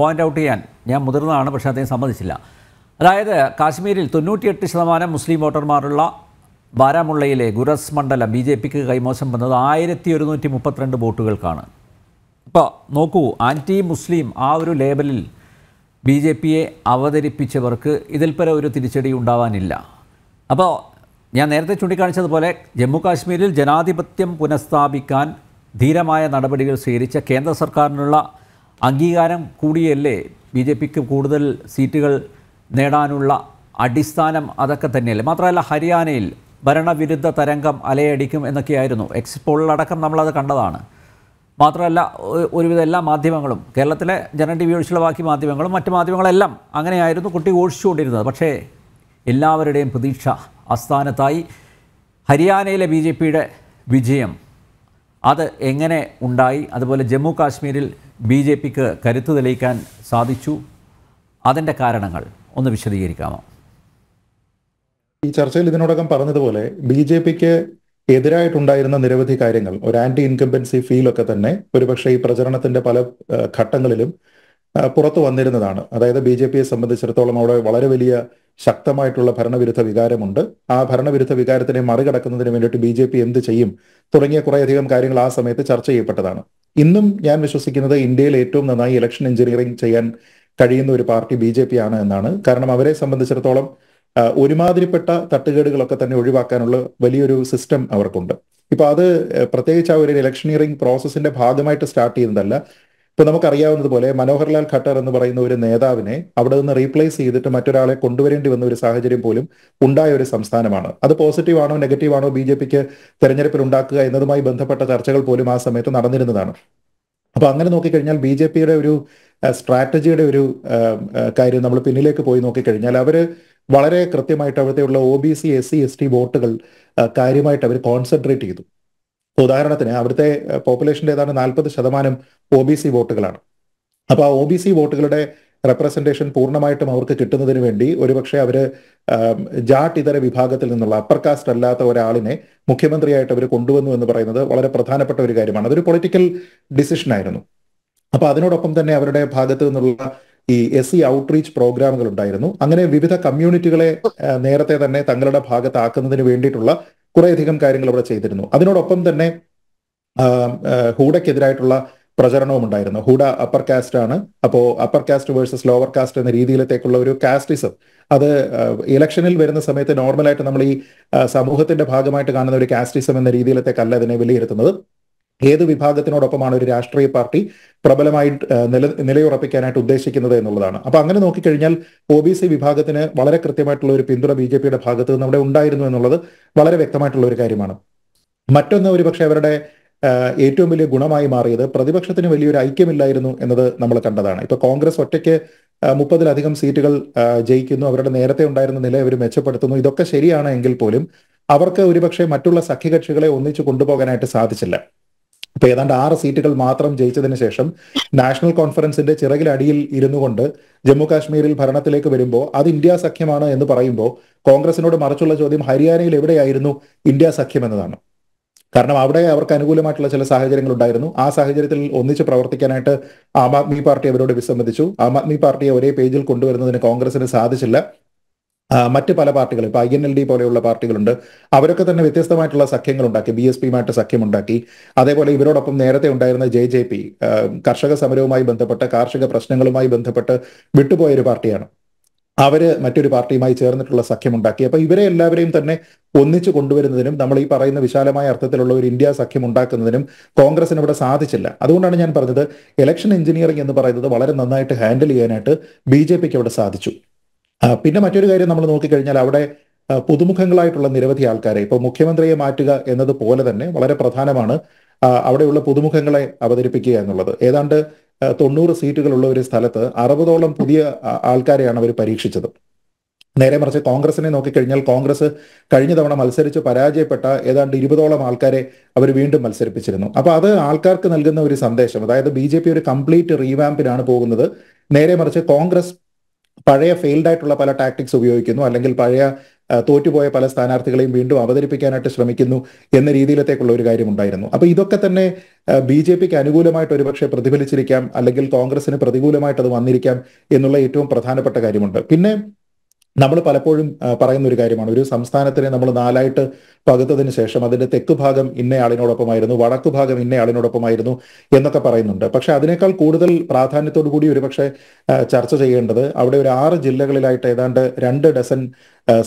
പോയിൻ്റ് ഔട്ട് ചെയ്യാൻ ഞാൻ മുതിർന്നതാണ് പക്ഷേ അദ്ദേഹം സമ്മതിച്ചില്ല അതായത് കാശ്മീരിൽ തൊണ്ണൂറ്റിയെട്ട് ശതമാനം മുസ്ലിം വോട്ടർമാരുള്ള ബാരാമുള്ളയിലെ ഗുരസ് മണ്ഡലം ബി ജെ പിക്ക് കൈമോശം വന്നത് ആയിരത്തി ഒരുന്നൂറ്റി മുപ്പത്തിരണ്ട് വോട്ടുകൾക്കാണ് ഇപ്പോൾ നോക്കൂ ആൻറ്റി മുസ്ലിം ആ ഒരു ലേബലിൽ ബി ജെ പിയെ അവതരിപ്പിച്ചവർക്ക് ഇതിൽ പര ഒരു തിരിച്ചടി ഉണ്ടാവാനില്ല അപ്പോൾ ഞാൻ നേരത്തെ ചൂണ്ടിക്കാണിച്ചതുപോലെ ജമ്മു കാശ്മീരിൽ ജനാധിപത്യം പുനഃസ്ഥാപിക്കാൻ ധീരമായ നടപടികൾ സ്വീകരിച്ച കേന്ദ്ര സർക്കാരിനുള്ള അംഗീകാരം കൂടിയല്ലേ ബി ജെ പിക്ക് കൂടുതൽ സീറ്റുകൾ നേടാനുള്ള അടിസ്ഥാനം അതൊക്കെ തന്നെയല്ലേ മാത്രമല്ല ഹരിയാനയിൽ ഭരണവിരുദ്ധ തരംഗം അലയടിക്കും എന്നൊക്കെയായിരുന്നു എക്സിറ്റ് പോളിലടക്കം നമ്മളത് കണ്ടതാണ് മാത്രമല്ല ഒരുവിധം എല്ലാ മാധ്യമങ്ങളും കേരളത്തിലെ ജനറൽ ടി വി ഒഴിച്ചുള്ള ബാക്കി മാധ്യമങ്ങളും മറ്റ് മാധ്യമങ്ങളെല്ലാം അങ്ങനെയായിരുന്നു കുട്ടി ഓഴിച്ചുകൊണ്ടിരുന്നത് പക്ഷേ എല്ലാവരുടെയും പ്രതീക്ഷ ആസ്ഥാനത്തായി ഹരിയാനയിലെ ബി ജെ പിയുടെ വിജയം അത് എങ്ങനെ ഉണ്ടായി അതുപോലെ ജമ്മു കാശ്മീരിൽ ബി ജെ പിക്ക് കരുത്ത് തെളിയിക്കാൻ സാധിച്ചു അതിൻ്റെ കാരണങ്ങൾ ഒന്ന് വിശദീകരിക്കാമോ ഈ ചർച്ചയിൽ ഇതിനോടകം പറഞ്ഞതുപോലെ ബി ജെ പിക്ക് എതിരായിട്ടുണ്ടായിരുന്ന നിരവധി കാര്യങ്ങൾ ഒരു ആന്റി ഇൻകംബൻസി ഫീലൊക്കെ തന്നെ ഒരുപക്ഷെ ഈ പ്രചരണത്തിന്റെ പല ഘട്ടങ്ങളിലും പുറത്തു വന്നിരുന്നതാണ് അതായത് ബി ജെ പിയെ സംബന്ധിച്ചിടത്തോളം അവിടെ വളരെ വലിയ ശക്തമായിട്ടുള്ള ഭരണവിരുദ്ധ വികാരമുണ്ട് ആ ഭരണവിരുദ്ധ വികാരത്തിനെ മറികടക്കുന്നതിന് വേണ്ടിയിട്ട് ബി ജെ പി എന്ത് ചെയ്യും തുടങ്ങിയ കുറേയധികം കാര്യങ്ങൾ ആ സമയത്ത് ചർച്ച ചെയ്യപ്പെട്ടതാണ് ഇന്നും ഞാൻ വിശ്വസിക്കുന്നത് ഇന്ത്യയിൽ ഏറ്റവും നന്നായി ഇലക്ഷൻ എഞ്ചിനീയറിംഗ് ചെയ്യാൻ കഴിയുന്ന ഒരു പാർട്ടി ബി ജെ പി ആണ് എന്നാണ് കാരണം അവരെ സംബന്ധിച്ചിടത്തോളം ഒരുമാതിരിപ്പെട്ട തട്ടുകേടുകളൊക്കെ തന്നെ ഒഴിവാക്കാനുള്ള വലിയൊരു സിസ്റ്റം അവർക്കുണ്ട് ഇപ്പൊ അത് പ്രത്യേകിച്ച് ആ ഒരു ഇലക്ഷനിയറിംഗ് പ്രോസസ്സിന്റെ ഭാഗമായിട്ട് സ്റ്റാർട്ട് ചെയ്യുന്നതല്ല ഇപ്പൊ നമുക്കറിയാവുന്നതുപോലെ മനോഹർലാൽ ഖട്ടർ എന്ന് പറയുന്ന ഒരു നേതാവിനെ അവിടെ നിന്ന് റീപ്ലേസ് ചെയ്തിട്ട് മറ്റൊരാളെ കൊണ്ടുവരേണ്ടി വന്ന ഒരു സാഹചര്യം പോലും ഉണ്ടായ ഒരു സംസ്ഥാനമാണ് അത് പോസിറ്റീവ് ആണോ നെഗറ്റീവ് ആണോ ബി ജെ പിക്ക് തെരഞ്ഞെടുപ്പിൽ ഉണ്ടാക്കുക എന്നതുമായി ബന്ധപ്പെട്ട ചർച്ചകൾ പോലും ആ സമയത്ത് നടന്നിരുന്നതാണ് അപ്പൊ അങ്ങനെ നോക്കിക്കഴിഞ്ഞാൽ ബി ജെ പിയുടെ ഒരു സ്ട്രാറ്റജിയുടെ ഒരു കാര്യം നമ്മൾ പിന്നിലേക്ക് പോയി നോക്കിക്കഴിഞ്ഞാൽ അവർ വളരെ കൃത്യമായിട്ട് അവിടുത്തെയുള്ള O B C S C S T വോട്ടുകൾ കാര്യമായിട്ട് അവർ കോൺസെൻട്രേറ്റ് ചെയ്തു ഉദാഹരണത്തിന് അവിടുത്തെ പോപ്പുലേഷൻ്റെ ഏതാണ്ട് നാൽപ്പത് ശതമാനം ഒ ബി സി വോട്ടുകളാണ് അപ്പോൾ ആ ഒ ബി സി വോട്ടുകളുടെ റെപ്രസെൻറ്റേഷൻ പൂർണ്ണമായിട്ടും അവർക്ക് കിട്ടുന്നതിന് വേണ്ടി ഒരുപക്ഷെ അവർ ജാട്ട് ഇതര വിഭാഗത്തിൽ നിന്നുള്ള അപ്പർ കാസ്റ്റ് അല്ലാത്ത ഒരാളിനെ മുഖ്യമന്ത്രിയായിട്ട് അവർ കൊണ്ടുവന്നു എന്ന് പറയുന്നത് വളരെ പ്രധാനപ്പെട്ട ഒരു കാര്യമാണ് അതൊരു പൊളിറ്റിക്കൽ ഡിസിഷനായിരുന്നു അപ്പൊ അതിനോടൊപ്പം തന്നെ അവരുടെ ഭാഗത്തു നിന്നുള്ള ഈ എസ് സി ഔട്ട്റീച്ച് പ്രോഗ്രാമുകൾ ഉണ്ടായിരുന്നു അങ്ങനെ വിവിധ കമ്മ്യൂണിറ്റികളെ നേരത്തെ തന്നെ തങ്ങളുടെ ഭാഗത്താക്കുന്നതിന് വേണ്ടിയിട്ടുള്ള കുറേയധികം കാര്യങ്ങൾ അവിടെ ചെയ്തിരുന്നു അതിനോടൊപ്പം തന്നെ ഹൂഡയ്ക്കെതിരായിട്ടുള്ള പ്രചരണവും ഉണ്ടായിരുന്നു ഹൂഡ അപ്പർ കാസ്റ്റ് ആണ് അപ്പോൾ upper caste versus lower caste എന്ന രീതിയിലത്തേക്കുള്ള ഒരു കാസ്റ്റിസം അത് ഇലക്ഷനിൽ വരുന്ന സമയത്ത് നോർമലായിട്ട് നമ്മൾ ഈ സമൂഹത്തിന്റെ ഭാഗമായിട്ട് കാണുന്ന ഒരു കാസ്റ്റിസം എന്ന രീതിയിലത്തേക്കല്ല അതിനെ വിലയിരുത്തുന്നത് ഏത് വിഭാഗത്തിനോടൊപ്പമാണ് ഒരു രാഷ്ട്രീയ പാർട്ടി പ്രബലമായി നില നിലയുറപ്പിക്കാനായിട്ട് ഉദ്ദേശിക്കുന്നത് എന്നുള്ളതാണ് അപ്പൊ അങ്ങനെ നോക്കിക്കഴിഞ്ഞാൽ ഒ ബി സി വിഭാഗത്തിന് വളരെ കൃത്യമായിട്ടുള്ള ഒരു പിന്തുണ ബി ജെ പിയുടെ ഭാഗത്ത് അവിടെ ഉണ്ടായിരുന്നു എന്നുള്ളത് വളരെ വ്യക്തമായിട്ടുള്ള ഒരു കാര്യമാണ് മറ്റൊന്ന് ഒരുപക്ഷെ അവരുടെ ഏറ്റവും വലിയ ഗുണമായി മാറിയത് പ്രതിപക്ഷത്തിന് വലിയൊരു ഐക്യമില്ലായിരുന്നു എന്നത് നമ്മൾ കണ്ടതാണ് ഇപ്പൊ കോൺഗ്രസ് ഒറ്റയ്ക്ക് മുപ്പതിലധികം സീറ്റുകൾ ജയിക്കുന്നു അവരുടെ നേരത്തെ ഉണ്ടായിരുന്ന നില അവർ മെച്ചപ്പെടുത്തുന്നു ഇതൊക്കെ ശരിയാണ് എങ്കിൽ പോലും അവർക്ക് ഒരുപക്ഷെ മറ്റുള്ള സഖ്യകക്ഷികളെ ഒന്നിച്ചു കൊണ്ടുപോകാനായിട്ട് സാധിച്ചില്ല ഇപ്പൊ ഏതാണ്ട് ആറ് സീറ്റുകൾ മാത്രം ജയിച്ചതിന് ശേഷം നാഷണൽ കോൺഫറൻസിന്റെ ചിറകിലടിയിൽ ഇരുന്നു കൊണ്ട് ജമ്മു കാശ്മീരിൽ ഭരണത്തിലേക്ക് വരുമ്പോൾ അത് ഇന്ത്യ സഖ്യമാണ് എന്ന് പറയുമ്പോൾ കോൺഗ്രസിനോട് മറിച്ചുള്ള ചോദ്യം ഹരിയാനയിൽ എവിടെയായിരുന്നു ഇന്ത്യ സഖ്യം എന്നതാണ് കാരണം അവിടെ അവർക്ക് അനുകൂലമായിട്ടുള്ള ചില സാഹചര്യങ്ങൾ ഉണ്ടായിരുന്നു ആ സാഹചര്യത്തിൽ ഒന്നിച്ച് പ്രവർത്തിക്കാനായിട്ട് ആം ആദ്മി പാർട്ടി അവരോട് വിസമ്മതിച്ചു ആം ആദ്മി പാർട്ടിയെ ഒരേ പേജിൽ കൊണ്ടുവരുന്നതിന് കോൺഗ്രസിന് സാധിച്ചില്ല മറ്റ് പല പാർട്ടികൾ ഇപ്പൊ ഐ എൻ എൽ ഡി പോലെയുള്ള പാർട്ടികളുണ്ട് അവരൊക്കെ തന്നെ വ്യത്യസ്തമായിട്ടുള്ള സഖ്യങ്ങൾ ഉണ്ടാക്കി ബി എസ് പിയുമായിട്ട് സഖ്യമുണ്ടാക്കി അതേപോലെ ഇവരോടൊപ്പം നേരത്തെ ഉണ്ടായിരുന്ന ജെ ജെ പി കർഷക സമരവുമായി ബന്ധപ്പെട്ട് കാർഷിക പ്രശ്നങ്ങളുമായി ബന്ധപ്പെട്ട് വിട്ടുപോയ ഒരു പാർട്ടിയാണ് അവര് മറ്റൊരു പാർട്ടിയുമായി ചേർന്നിട്ടുള്ള സഖ്യമുണ്ടാക്കി അപ്പൊ ഇവരെ എല്ലാവരെയും തന്നെ ഒന്നിച്ചു കൊണ്ടുവരുന്നതിനും നമ്മൾ ഈ പറയുന്ന വിശാലമായ അർത്ഥത്തിലുള്ള ഒരു ഇന്ത്യ സഖ്യം ഉണ്ടാക്കുന്നതിനും കോൺഗ്രസിന് ഇവിടെ സാധിച്ചില്ല അതുകൊണ്ടാണ് ഞാൻ പറഞ്ഞത് ഇലക്ഷൻ എഞ്ചിനീയറിംഗ് എന്ന് പറയുന്നത് വളരെ നന്നായിട്ട് ഹാൻഡിൽ ചെയ്യാനായിട്ട് ബി ജെ പിക്ക് അവിടെ സാധിച്ചു പിന്നെ മറ്റൊരു കാര്യം നമ്മൾ നോക്കിക്കഴിഞ്ഞാൽ അവിടെ പുതുമുഖങ്ങളായിട്ടുള്ള നിരവധി ആൾക്കാരെ ഇപ്പോൾ മുഖ്യമന്ത്രിയെ മാറ്റുക എന്നതുപോലെ തന്നെ വളരെ പ്രധാനമാണ് അവിടെയുള്ള പുതുമുഖങ്ങളെ അവതരിപ്പിക്കുക എന്നുള്ളത് ഏതാണ്ട് തൊണ്ണൂറ് സീറ്റുകളുള്ള ഒരു സ്ഥലത്ത് അറുപതോളം പുതിയ ആൾക്കാരെയാണ് അവർ പരീക്ഷിച്ചത് നേരെ മറിച്ച് കോൺഗ്രസിനെ നോക്കിക്കഴിഞ്ഞാൽ കോൺഗ്രസ് കഴിഞ്ഞ തവണ മത്സരിച്ച് പരാജയപ്പെട്ട ഏതാണ്ട് ഇരുപതോളം ആൾക്കാരെ അവർ വീണ്ടും മത്സരിപ്പിച്ചിരുന്നു അപ്പോൾ അത് ആൾക്കാർക്ക് നൽകുന്ന ഒരു സന്ദേശം അതായത് ബി ഒരു കംപ്ലീറ്റ് റീവാമ്പിനാണ് പോകുന്നത് നേരെ മറിച്ച് കോൺഗ്രസ് പഴയ ഫെയിൽഡ് ആയിട്ടുള്ള പല ടാക്ടിക്സ് ഉപയോഗിക്കുന്നു അല്ലെങ്കിൽ പഴയ തോറ്റുപോയ പല സ്ഥാനാർത്ഥികളെയും വീണ്ടും അവതരിപ്പിക്കാനായിട്ട് ശ്രമിക്കുന്നു എന്ന രീതിയിലത്തേക്കുള്ള ഒരു കാര്യമുണ്ടായിരുന്നു അപ്പോൾ ഇതൊക്കെ തന്നെ ബി ജെ പിക്ക് അനുകൂലമായിട്ട് ഒരുപക്ഷെ പ്രതിഫലിച്ചിരിക്കാം അല്ലെങ്കിൽ കോൺഗ്രസിന് പ്രതികൂലമായിട്ട് അത് വന്നിരിക്കാം എന്നുള്ള ഏറ്റവും പ്രധാനപ്പെട്ട കാര്യമുണ്ട് പിന്നെ നമ്മൾ പലപ്പോഴും പറയുന്ന ഒരു കാര്യമാണ് ഒരു സംസ്ഥാനത്തിനെ നമ്മൾ നാലായിട്ട് പകുത്തതിന് ശേഷം അതിന്റെ തെക്ക് ഭാഗം ഇന്നയാളിനോടൊപ്പമായിരുന്നു വടക്ക് ഭാഗം ഇന്നയാളിനോടൊപ്പമായിരുന്നു എന്നൊക്കെ പറയുന്നുണ്ട് പക്ഷെ അതിനേക്കാൾ കൂടുതൽ പ്രാധാന്യത്തോടു കൂടി ഒരുപക്ഷെ ചർച്ച ചെയ്യേണ്ടത് അവിടെ ഒരു ആറ് ജില്ലകളിലായിട്ട് ഏതാണ്ട് രണ്ട് ഡസൻ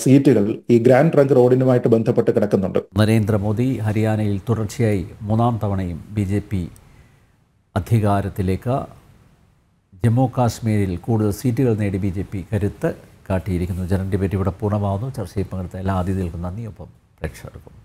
സീറ്റുകൾ ഈ ഗ്രാൻഡ് ട്രങ്ക് റോഡിനുമായിട്ട് ബന്ധപ്പെട്ട് കിടക്കുന്നുണ്ട് നരേന്ദ്രമോദി ഹരിയാനയിൽ തുടർച്ചയായി മൂന്നാം തവണയും ബി ജെ പി അധികാരത്തിലേക്ക് ജമ്മു കാശ്മീരിൽ കൂടുതൽ സീറ്റുകൾ നേടി ബി ജെ പി കരുത്ത് കാട്ടിയിരിക്കുന്നു ജനറൽ ഡിബേറ്റ് ഇവിടെ പൂർണ്ണമാവുന്നു ചർച്ചയിൽ പങ്കെടുത്ത എല്ലാ അതിഥികൾക്കും നന്ദിയൊപ്പം പ്രേക്ഷകർക്കും